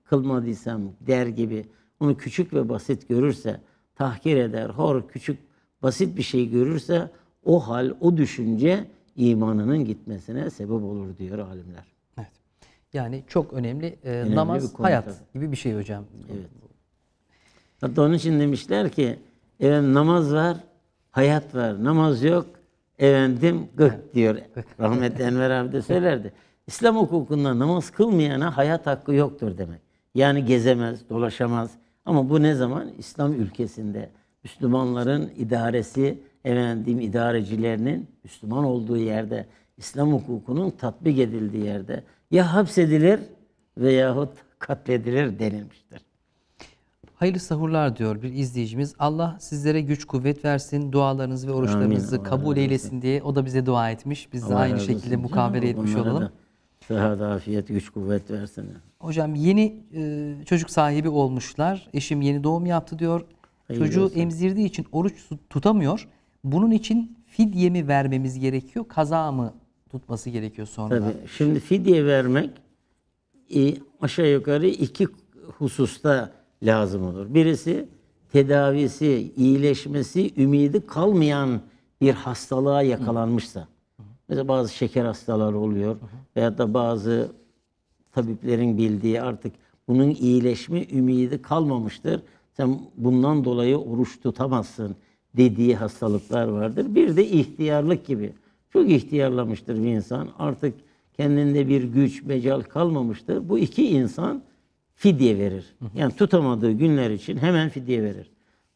kılmadıysam der gibi onu küçük ve basit görürse, tahkir eder, hor küçük basit bir şey görürse o hal, o düşünce imanının gitmesine sebep olur diyor alimler. Yani çok önemli, e, önemli namaz hayat tabii. gibi bir şey hocam. Evet. Hatta onun için demişler ki efendim namaz var, hayat var. Namaz yok, efendim gık diyor. Rahmet <laughs> Enver abi de söylerdi. İslam hukukunda namaz kılmayana hayat hakkı yoktur demek. Yani gezemez, dolaşamaz. Ama bu ne zaman? İslam ülkesinde Müslümanların idaresi, efendim idarecilerinin Müslüman olduğu yerde, İslam hukukunun tatbik edildiği yerde ya hapsedilir veyahut katledilir denilmiştir. Hayırlı sahurlar diyor bir izleyicimiz. Allah sizlere güç kuvvet versin, dualarınızı ve oruçlarınızı Amin. kabul Allah eylesin olsun. diye o da bize dua etmiş. Biz Allah de aynı şekilde mukabele etmiş olalım. Sıhhat, afiyet, güç, kuvvet versin. Hocam yeni e, çocuk sahibi olmuşlar. Eşim yeni doğum yaptı diyor. Hayırlı Çocuğu olsun. emzirdiği için oruç tutamıyor. Bunun için fidye mi vermemiz gerekiyor, kaza mı tutması gerekiyor sonra. Tabii. Şimdi fidye vermek e, aşağı yukarı iki hususta lazım olur. Birisi tedavisi, iyileşmesi, ümidi kalmayan bir hastalığa yakalanmışsa. Hı. Mesela bazı şeker hastaları oluyor veya da bazı tabiplerin bildiği artık bunun iyileşme ümidi kalmamıştır. Sen bundan dolayı oruç tutamazsın dediği hastalıklar vardır. Bir de ihtiyarlık gibi çok ihtiyarlamıştır bir insan. Artık kendinde bir güç, mecal kalmamıştır. Bu iki insan fidye verir. Yani tutamadığı günler için hemen fidye verir.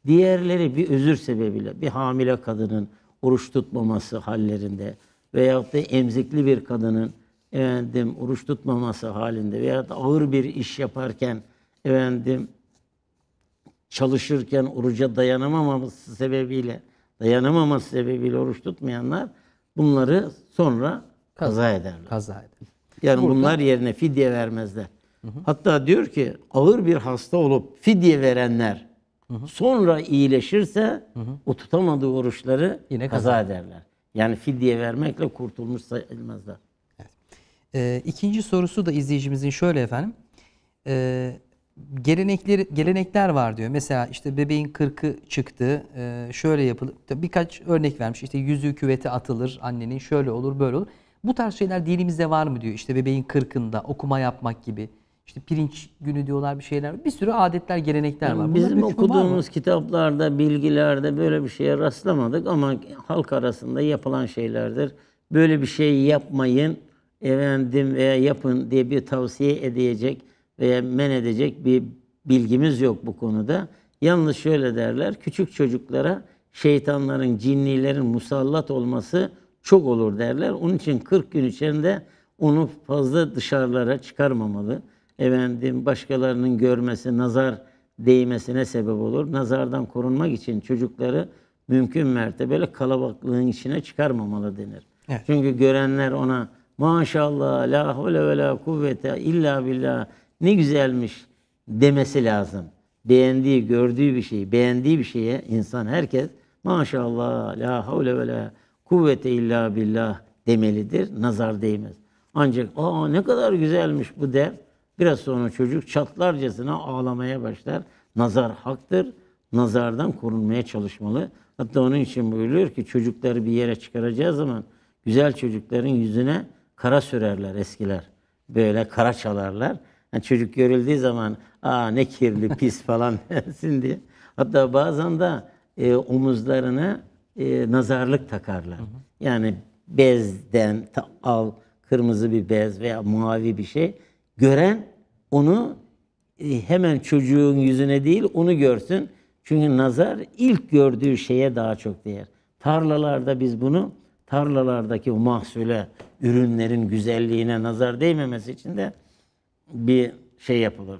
Diğerleri bir özür sebebiyle, bir hamile kadının oruç tutmaması hallerinde veyahut da emzikli bir kadının efendim oruç tutmaması halinde veya da ağır bir iş yaparken efendim çalışırken oruca dayanamaması sebebiyle dayanamaması sebebiyle oruç tutmayanlar Bunları sonra kaza, kaza ederler. Kaza ederler. Yani Burada, bunlar yerine fidye vermezler. Hı hı. Hatta diyor ki ağır bir hasta olup fidye verenler hı hı. sonra iyileşirse hı hı. o tutamadığı oruçları yine kaza, kaza ederler. Yani fidye vermekle kurtulmuş sayılmazlar. Evet. Ee, ikinci sorusu da izleyicimizin şöyle efendim. Ee, gelenekleri gelenekler var diyor. Mesela işte bebeğin kırkı çıktı. E, şöyle yapılır. Birkaç örnek vermiş. İşte yüzüğü küvete atılır annenin. Şöyle olur, böyle olur. Bu tarz şeyler dinimizde var mı diyor. İşte bebeğin kırkında okuma yapmak gibi. İşte pirinç günü diyorlar bir şeyler. Bir sürü adetler, gelenekler var. Bunlar Bizim okuduğumuz var kitaplarda, bilgilerde böyle bir şeye rastlamadık ama halk arasında yapılan şeylerdir. Böyle bir şey yapmayın efendim veya yapın diye bir tavsiye edecek veya men edecek bir bilgimiz yok bu konuda. Yalnız şöyle derler, küçük çocuklara şeytanların, cinnilerin musallat olması çok olur derler. Onun için 40 gün içinde onu fazla dışarılara çıkarmamalı. Efendim başkalarının görmesi, nazar değmesine sebep olur. Nazardan korunmak için çocukları mümkün mertebele kalabalığın içine çıkarmamalı denir. Evet. Çünkü görenler ona maşallah la havle ve la kuvvete illa billah ne güzelmiş demesi lazım. Beğendiği, gördüğü bir şeyi, beğendiği bir şeye insan herkes maşallah la havle ve la kuvvete illa billah demelidir. Nazar değmez. Ancak aa ne kadar güzelmiş bu der. Biraz sonra çocuk çatlarcasına ağlamaya başlar. Nazar haktır. Nazardan korunmaya çalışmalı. Hatta onun için buyuruyor ki çocukları bir yere çıkaracağı zaman güzel çocukların yüzüne kara sürerler eskiler. Böyle kara çalarlar. Yani çocuk görüldüğü zaman aa ne kirli <laughs> pis falan <laughs> dersin diye. Hatta bazen de e, omuzlarına e, nazarlık takarlar. Hı hı. Yani bezden ta, al kırmızı bir bez veya mavi bir şey gören onu e, hemen çocuğun yüzüne değil onu görsün. Çünkü nazar ilk gördüğü şeye daha çok değer. Tarlalarda biz bunu tarlalardaki o mahsule, ürünlerin güzelliğine nazar değmemesi için de bir şey yapılır.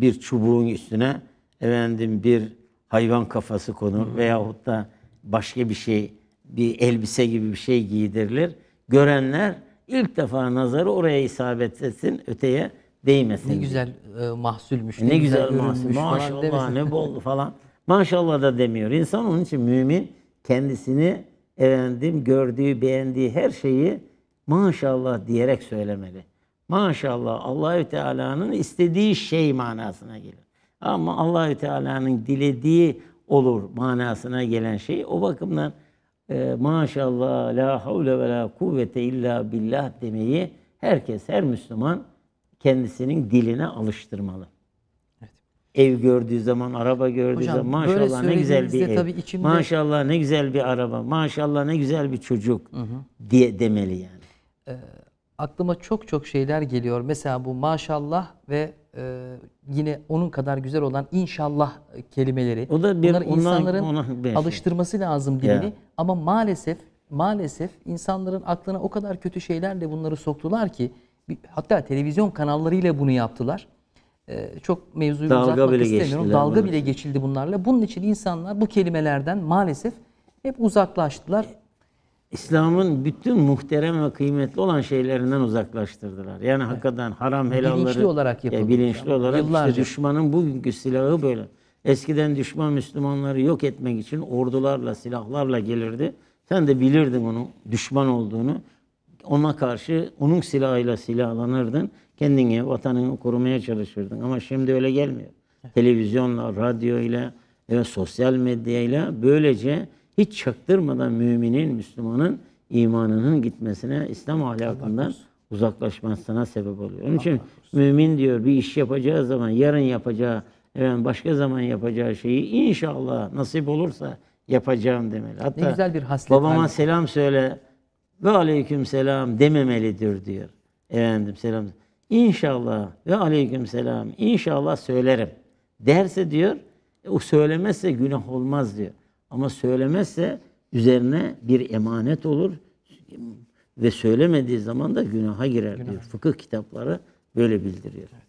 Bir çubuğun üstüne efendim bir hayvan kafası konur Hı. veyahut da başka bir şey bir elbise gibi bir şey giydirilir. Görenler ilk defa nazarı oraya isabet etsin, öteye değmesin. Ne güzel e, mahsulmüş. Ne, ne güzel, güzel mahsul. Maşallah ne bol falan. Maşallah da demiyor. İnsan onun için mümin kendisini efendim gördüğü, beğendiği her şeyi maşallah diyerek söylemeli maşallah Allahü Teala'nın istediği şey manasına gelir. Ama Allahü Teala'nın dilediği olur manasına gelen şey. O bakımdan e, maşallah la havle ve la kuvvete illa billah demeyi herkes, her Müslüman kendisinin diline alıştırmalı. Ev gördüğü zaman, araba gördüğü Hocam, zaman maşallah ne güzel bir ev. içimde... Maşallah ne güzel bir araba. Maşallah ne güzel bir çocuk hı hı. diye demeli yani. Ee, aklıma çok çok şeyler geliyor. Mesela bu maşallah ve e, yine onun kadar güzel olan inşallah e, kelimeleri. O da bir Bunları ondan, insanların ona şey. alıştırması lazım dilini. Ya. Ama maalesef maalesef insanların aklına o kadar kötü şeylerle bunları soktular ki hatta televizyon kanallarıyla bunu yaptılar. Ee, çok mevzuyu Dalga uzatmak bile istemiyorum. Dalga bile geçildi bunlarla. Bunun için insanlar bu kelimelerden maalesef hep uzaklaştılar. İslam'ın bütün muhterem ve kıymetli olan şeylerinden uzaklaştırdılar. Yani evet. hakikaten haram helalları bilinçli olarak e, yapıldı. Ya bilinçli olarak Yıllarca. işte düşmanın bugünkü silahı böyle. Eskiden düşman Müslümanları yok etmek için ordularla, silahlarla gelirdi. Sen de bilirdin onu düşman olduğunu. Ona karşı onun silahıyla silahlanırdın. Kendini, vatanını korumaya çalışırdın. Ama şimdi öyle gelmiyor. Evet. Televizyonla, ile, evet, sosyal medyayla böylece hiç çaktırmadan müminin, Müslümanın imanının gitmesine, İslam ahlakından uzaklaşmasına sebep oluyor. Onun için mümin diyor bir iş yapacağı zaman yarın yapacağı, hemen başka zaman yapacağı şeyi inşallah nasip olursa yapacağım demeli. Hatta ne güzel bir haslet. Babama abi. selam söyle ve aleyküm selam dememelidir diyor. Efendim selam. İnşallah ve aleyküm selam. İnşallah söylerim. Derse diyor, e, o söylemezse günah olmaz diyor. Ama söylemezse üzerine bir emanet olur ve söylemediği zaman da günaha girer Günah. diyor. Fıkıh kitapları böyle bildiriyor. Evet.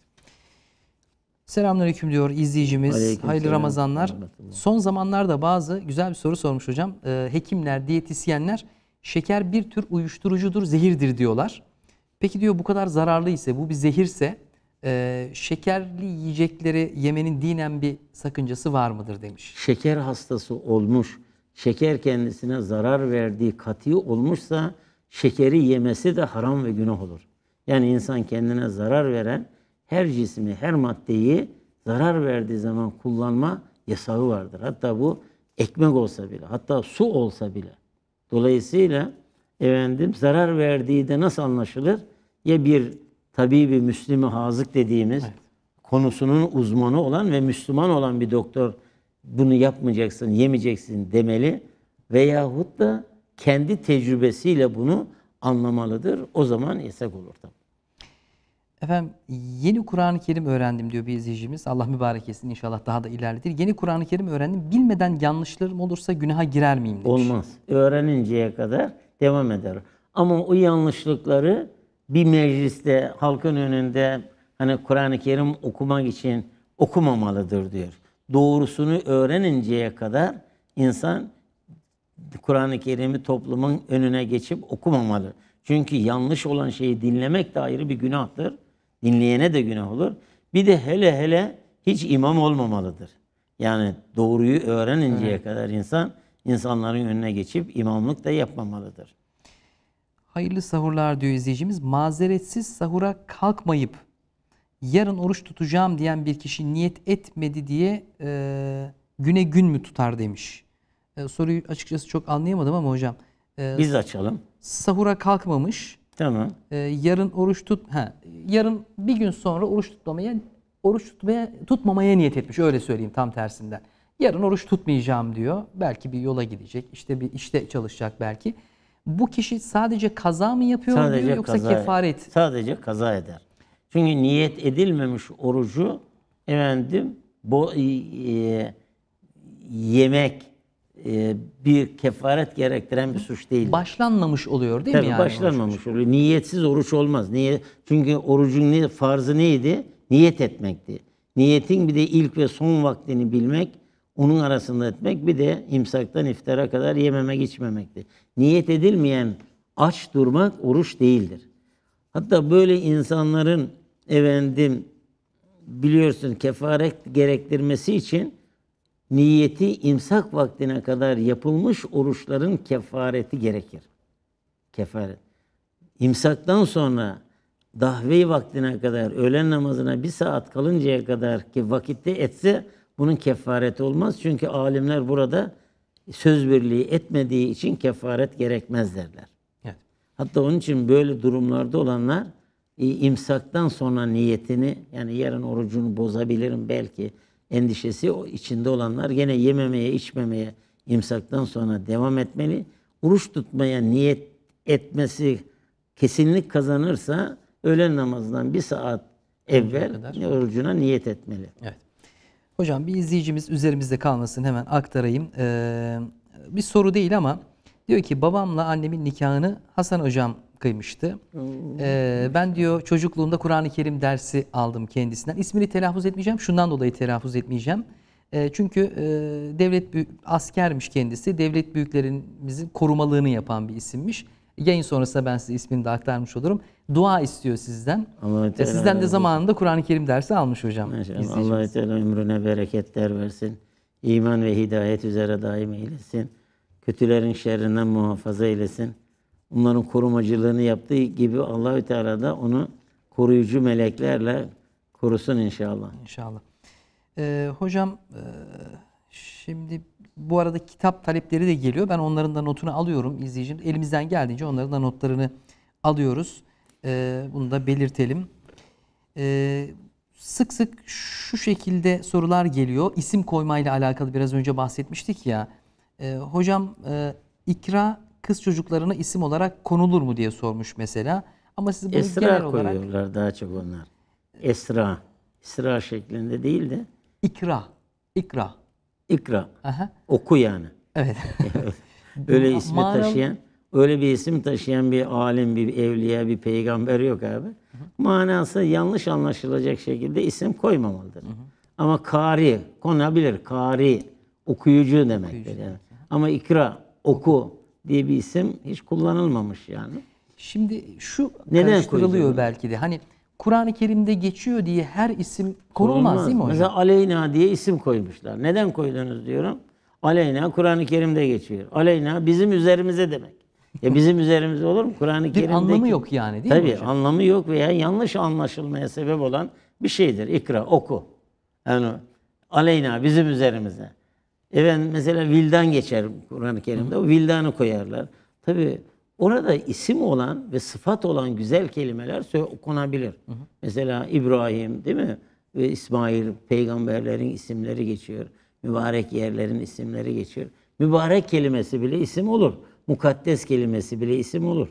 Selamünaleyküm diyor izleyicimiz. Aleyküm Hayırlı selam. Ramazanlar. Son zamanlarda bazı güzel bir soru sormuş hocam. Ee, hekimler, diyetisyenler şeker bir tür uyuşturucudur, zehirdir diyorlar. Peki diyor bu kadar zararlı ise, bu bir zehirse e, şekerli yiyecekleri yemenin dinen bir sakıncası var mıdır demiş. Şeker hastası olmuş, şeker kendisine zarar verdiği katı olmuşsa şekeri yemesi de haram ve günah olur. Yani insan kendine zarar veren her cismi, her maddeyi zarar verdiği zaman kullanma yasağı vardır. Hatta bu ekmek olsa bile, hatta su olsa bile. Dolayısıyla efendim zarar verdiği de nasıl anlaşılır? Ya bir tabibi Müslim-i Hazık dediğimiz evet. konusunun uzmanı olan ve Müslüman olan bir doktor bunu yapmayacaksın, yemeyeceksin demeli veyahut da kendi tecrübesiyle bunu anlamalıdır. O zaman yasak olur tabii. Efendim yeni Kur'an-ı Kerim öğrendim diyor bir izleyicimiz. Allah mübarek etsin inşallah daha da ilerletir. Yeni Kur'an-ı Kerim öğrendim. Bilmeden yanlışlarım olursa günaha girer miyim demiş. Olmaz. Öğreninceye kadar devam eder. Ama o yanlışlıkları bir mecliste halkın önünde hani Kur'an-ı Kerim okumak için okumamalıdır diyor. Doğrusunu öğreninceye kadar insan Kur'an-ı Kerim'i toplumun önüne geçip okumamalı. Çünkü yanlış olan şeyi dinlemek de ayrı bir günahtır. Dinleyene de günah olur. Bir de hele hele hiç imam olmamalıdır. Yani doğruyu öğreninceye evet. kadar insan insanların önüne geçip imamlık da yapmamalıdır. Hayırlı sahurlar diyor izleyicimiz. Mazeretsiz sahura kalkmayıp yarın oruç tutacağım diyen bir kişi niyet etmedi diye e, güne gün mü tutar demiş. E, soruyu açıkçası çok anlayamadım ama hocam. E, Biz açalım. Sahura kalkmamış. Tamam. E, yarın oruç tut ha yarın bir gün sonra oruç tutmamaya oruç tutmaya tutmamaya niyet etmiş öyle söyleyeyim tam tersinden. Yarın oruç tutmayacağım diyor. Belki bir yola gidecek. işte bir işte çalışacak belki. Bu kişi sadece kaza mı yapıyor sadece diyor yoksa kefaret? Sadece kaza eder. Çünkü niyet edilmemiş orucu efendim Bu e, e, yemek e, bir kefaret gerektiren bir suç değil. Başlanmamış oluyor değil Tabii mi yani? başlanmamış oruç? oluyor. Niyetsiz oruç olmaz. Niye? Çünkü orucun ne, farzı neydi? Niyet etmekti. Niyetin bir de ilk ve son vaktini bilmek onun arasında etmek bir de imsaktan iftara kadar yememek içmemekti. Niyet edilmeyen aç durmak oruç değildir. Hatta böyle insanların efendim biliyorsun kefaret gerektirmesi için niyeti imsak vaktine kadar yapılmış oruçların kefareti gerekir. Kefaret. İmsaktan sonra dahve vaktine kadar, öğlen namazına bir saat kalıncaya kadar ki vakitte etse bunun kefareti olmaz. Çünkü alimler burada söz birliği etmediği için kefaret gerekmez derler. Evet. Hatta onun için böyle durumlarda olanlar e, imsaktan sonra niyetini yani yarın orucunu bozabilirim belki endişesi o içinde olanlar gene yememeye, içmemeye imsaktan sonra devam etmeli. Oruç tutmaya niyet etmesi kesinlik kazanırsa öğlen namazından bir saat evvel orucuna niyet etmeli. Evet. Hocam bir izleyicimiz üzerimizde kalmasın hemen aktarayım. Ee, bir soru değil ama diyor ki babamla annemin nikahını Hasan hocam kıymıştı. Ee, ben diyor çocukluğunda Kur'an-ı Kerim dersi aldım kendisinden. İsmini telaffuz etmeyeceğim. Şundan dolayı telaffuz etmeyeceğim. E, çünkü e, devlet askermiş kendisi. Devlet büyüklerimizin korumalığını yapan bir isimmiş. Yayın sonrasında ben size ismini de aktarmış olurum. Dua istiyor sizden. allah e, sizden de zamanında Kur'an-ı Kerim dersi almış hocam. allah Teala ömrüne bereketler versin. İman ve hidayet üzere daim eylesin. Kötülerin şerrinden muhafaza eylesin. Onların korumacılığını yaptığı gibi Allahü Teala da onu koruyucu meleklerle korusun inşallah. İnşallah. Ee, hocam e, şimdi bu arada kitap talepleri de geliyor. Ben onların da notunu alıyorum izleyicim. Elimizden geldiğince onların da notlarını alıyoruz. Ee, bunu da belirtelim. Ee, sık sık şu şekilde sorular geliyor. İsim koymayla alakalı biraz önce bahsetmiştik ya. Ee, hocam e, ikra kız çocuklarına isim olarak konulur mu diye sormuş mesela. Ama siz bunu Esra genel olarak... koyuyorlar daha çok onlar. Esra. Esra şeklinde değil de. İkra. İkra. İkra. Aha. Oku yani. Evet. <laughs> öyle ismi Manav... taşıyan, öyle bir isim taşıyan bir alim, bir evliya, bir peygamber yok abi. Manası yanlış anlaşılacak şekilde isim koymamalıdır. Hı hı. Ama kari konabilir. Kari okuyucu demektir yani. Ama ikra oku diye bir isim hiç kullanılmamış yani. Şimdi şu Neden karıştırılıyor koydu? belki de. Hani Kur'an-ı Kerim'de geçiyor diye her isim korunmaz Olmaz. değil mi hocam? Mesela Aleyna diye isim koymuşlar. Neden koydunuz diyorum. Aleyna Kur'an-ı Kerim'de geçiyor. Aleyna bizim üzerimize demek. Ya bizim üzerimize olur mu? Kur'an-ı Kerim'deki... anlamı yok yani değil tabii, mi Tabii anlamı yok veya yanlış anlaşılmaya sebep olan bir şeydir. İkra, oku. Yani aleyna bizim üzerimize. Evet mesela vildan geçer Kur'an-ı Kerim'de. O vildanı koyarlar. Tabii Orada isim olan ve sıfat olan güzel kelimeler konabilir. Hı hı. Mesela İbrahim değil mi? Ve İsmail peygamberlerin isimleri geçiyor. Mübarek yerlerin isimleri geçiyor. Mübarek kelimesi bile isim olur. Mukaddes kelimesi bile isim olur.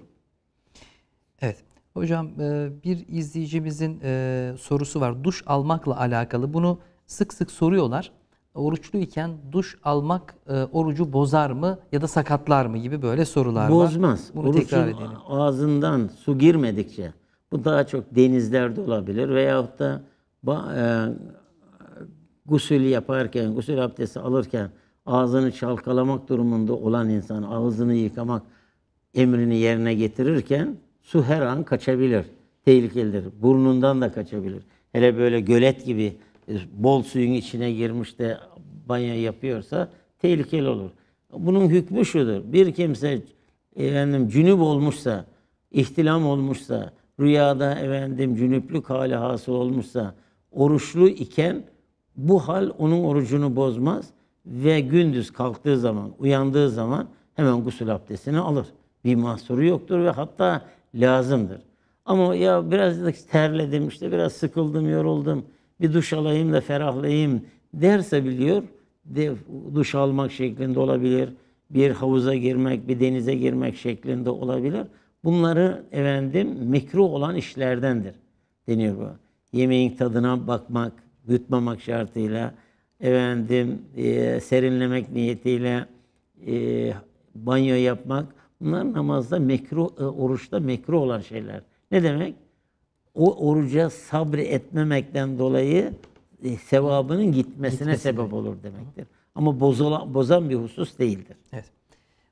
Evet. Hocam e, bir izleyicimizin e, sorusu var. Duş almakla alakalı. Bunu sık sık soruyorlar oruçluyken duş almak e, orucu bozar mı ya da sakatlar mı gibi böyle sorular Bozmaz. var. Bozmaz. Bunu tekrar edelim. ağzından su girmedikçe bu daha çok denizlerde olabilir veyahut da e, gusül yaparken, gusül abdesti alırken ağzını çalkalamak durumunda olan insan ağzını yıkamak emrini yerine getirirken su her an kaçabilir. Tehlikelidir. Burnundan da kaçabilir. Hele böyle gölet gibi e, bol suyun içine girmiş de banyo yapıyorsa tehlikeli olur. Bunun hükmü şudur. Bir kimse efendim cünüp olmuşsa, ihtilam olmuşsa, rüyada efendim cünüplük hali hasıl olmuşsa, oruçlu iken bu hal onun orucunu bozmaz ve gündüz kalktığı zaman, uyandığı zaman hemen gusül abdestini alır. Bir mahsuru yoktur ve hatta lazımdır. Ama ya biraz terledim işte biraz sıkıldım, yoruldum bir duş alayım da ferahlayayım derse biliyor, de, duş almak şeklinde olabilir, bir havuza girmek, bir denize girmek şeklinde olabilir. Bunları efendim mekruh olan işlerdendir deniyor bu. Yemeğin tadına bakmak, yutmamak şartıyla, efendim e, serinlemek niyetiyle e, banyo yapmak bunlar namazda mekruh, e, oruçta mekruh olan şeyler. Ne demek? o oruca sabri etmemekten dolayı e, sevabının gitmesine, gitmesine sebep olur demektir. Ama bozulan, bozan bir husus değildir. Evet.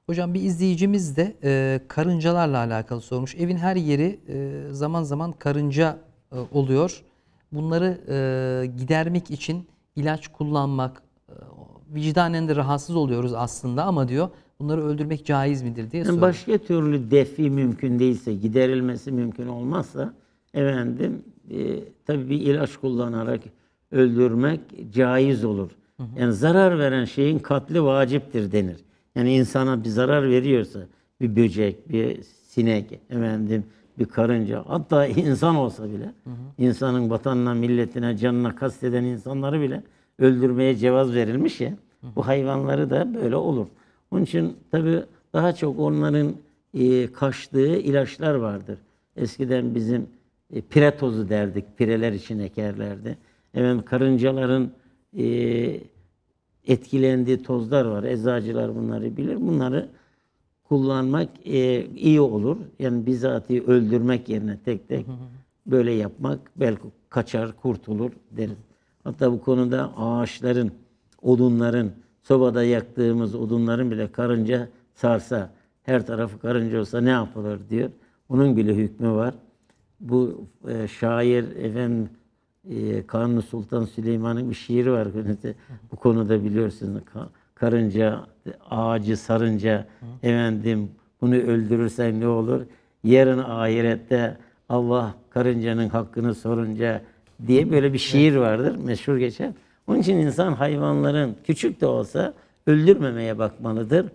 Hocam bir izleyicimiz de e, karıncalarla alakalı sormuş. Evin her yeri e, zaman zaman karınca e, oluyor. Bunları e, gidermek için ilaç kullanmak, e, vicdanen de rahatsız oluyoruz aslında ama diyor bunları öldürmek caiz midir diye soruyor. başka türlü defi mümkün değilse, giderilmesi mümkün olmazsa efendim e, tabii bir ilaç kullanarak öldürmek caiz olur. Hı hı. Yani zarar veren şeyin katli vaciptir denir. Yani insana bir zarar veriyorsa bir böcek, bir sinek, efendim bir karınca, hatta insan olsa bile hı hı. insanın vatanına, milletine, canına kasteden insanları bile öldürmeye cevaz verilmiş ya. Hı hı. Bu hayvanları da böyle olur. Onun için tabii daha çok onların e, kaçtığı ilaçlar vardır. Eskiden bizim e, pire tozu derdik. Pireler için ekerlerdi. Hemen karıncaların e, etkilendiği tozlar var. Eczacılar bunları bilir. Bunları kullanmak e, iyi olur. Yani bizatihi öldürmek yerine tek tek böyle yapmak belki kaçar, kurtulur deriz. Hatta bu konuda ağaçların, odunların, sobada yaktığımız odunların bile karınca sarsa, her tarafı karınca olsa ne yapılır diyor. Onun bile hükmü var bu e, şair efendim e, Kanuni Sultan Süleyman'ın bir şiiri var. <laughs> bu konuda biliyorsunuz. Karınca, ağacı sarınca efendim bunu öldürürsen ne olur? Yarın ahirette Allah karıncanın hakkını sorunca diye böyle bir şiir vardır. Meşhur geçen. Onun için insan hayvanların küçük de olsa öldürmemeye bakmalıdır.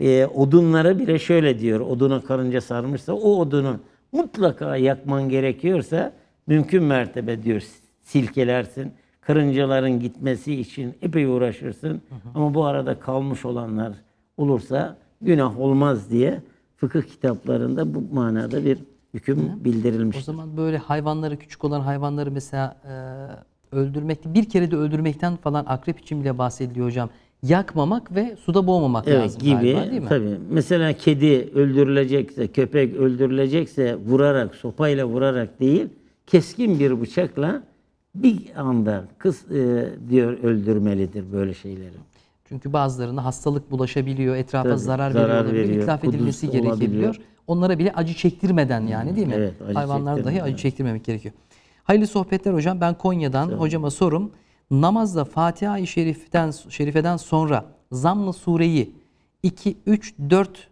E, odunlara bile şöyle diyor. Oduna karınca sarmışsa o odunun mutlaka yakman gerekiyorsa mümkün mertebe diyor silkelersin. Karıncaların gitmesi için epey uğraşırsın. Hı hı. Ama bu arada kalmış olanlar olursa günah olmaz diye fıkıh kitaplarında bu manada bir hüküm bildirilmiş. O zaman böyle hayvanları küçük olan hayvanları mesela e, öldürmek bir kere de öldürmekten falan akrep için bile bahsediliyor hocam yakmamak ve suda boğmamak evet, lazım gibi, galiba değil mi? Tabii. Mesela kedi öldürülecekse, köpek öldürülecekse vurarak, sopayla vurarak değil, keskin bir bıçakla bir anda kız e, diyor öldürmelidir böyle şeyleri. Çünkü bazılarına hastalık bulaşabiliyor, etrafa Tabii, zarar, zarar veriyor, veriyor. itlaf edilmesi Kuduz gerekebiliyor. Onlara bile acı çektirmeden yani değil mi? Evet, Hayvanlar dahi acı çektirmemek gerekiyor. Hayırlı sohbetler hocam. Ben Konya'dan hocama sorum namazda Fatiha-i Şerif'ten, Şerife'den sonra zamm Sure'yi 2, 3, 4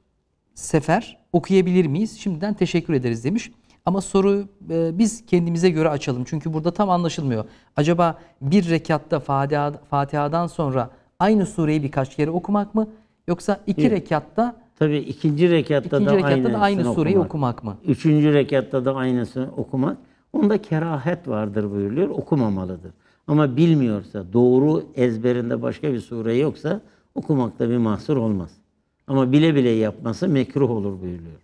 sefer okuyabilir miyiz? Şimdiden teşekkür ederiz demiş. Ama soru e, biz kendimize göre açalım. Çünkü burada tam anlaşılmıyor. Acaba bir rekatta Fatiha, Fatiha'dan sonra aynı sureyi birkaç kere okumak mı? Yoksa iki rekatta Tabii ikinci rekatta ikinci da, rekatta da aynı sureyi okumak. okumak mı? Üçüncü rekatta da aynısını okumak. Onda kerahet vardır buyuruyor. Okumamalıdır. Ama bilmiyorsa, doğru ezberinde başka bir sure yoksa okumakta bir mahsur olmaz. Ama bile bile yapması mekruh olur buyuruyor.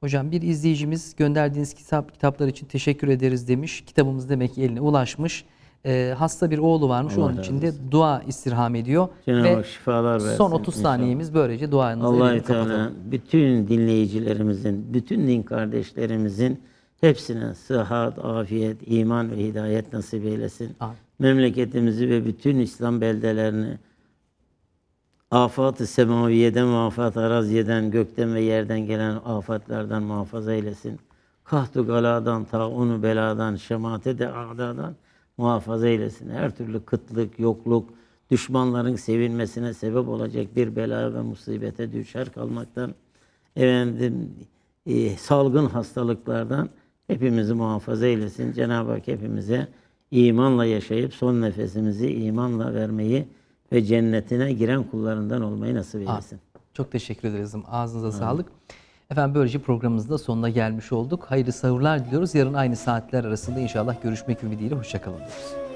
Hocam bir izleyicimiz gönderdiğiniz kitap kitaplar için teşekkür ederiz demiş. Kitabımız demek ki eline ulaşmış. E, hasta bir oğlu varmış. Allah Onun için de dua istirham ediyor. Cenab-ı Hak şifalar versin. Son 30 inşallah. saniyemiz böylece duanızı Allah Teala bütün dinleyicilerimizin, bütün din kardeşlerimizin Hepsine sıhhat, afiyet, iman ve hidayet nasip eylesin. Amin. Memleketimizi ve bütün İslam beldelerini afat-ı semaviyeden ve afat araziyeden, gökten ve yerden gelen afatlardan muhafaza eylesin. Kahtu galadan, taunu beladan, şemate de adadan muhafaza eylesin. Her türlü kıtlık, yokluk, düşmanların sevinmesine sebep olacak bir bela ve musibete düşer kalmaktan, efendim, e, salgın hastalıklardan Hepimizi muhafaza eylesin. Cenab-ı Hak hepimize imanla yaşayıp son nefesimizi imanla vermeyi ve cennetine giren kullarından olmayı nasip eylesin. Aa, çok teşekkür ederiz. Ağzınıza Amin. sağlık. Efendim böylece programımızın da sonuna gelmiş olduk. Hayırlı sahurlar diliyoruz. Yarın aynı saatler arasında inşallah görüşmek ümidiyle. Hoşçakalın diyoruz.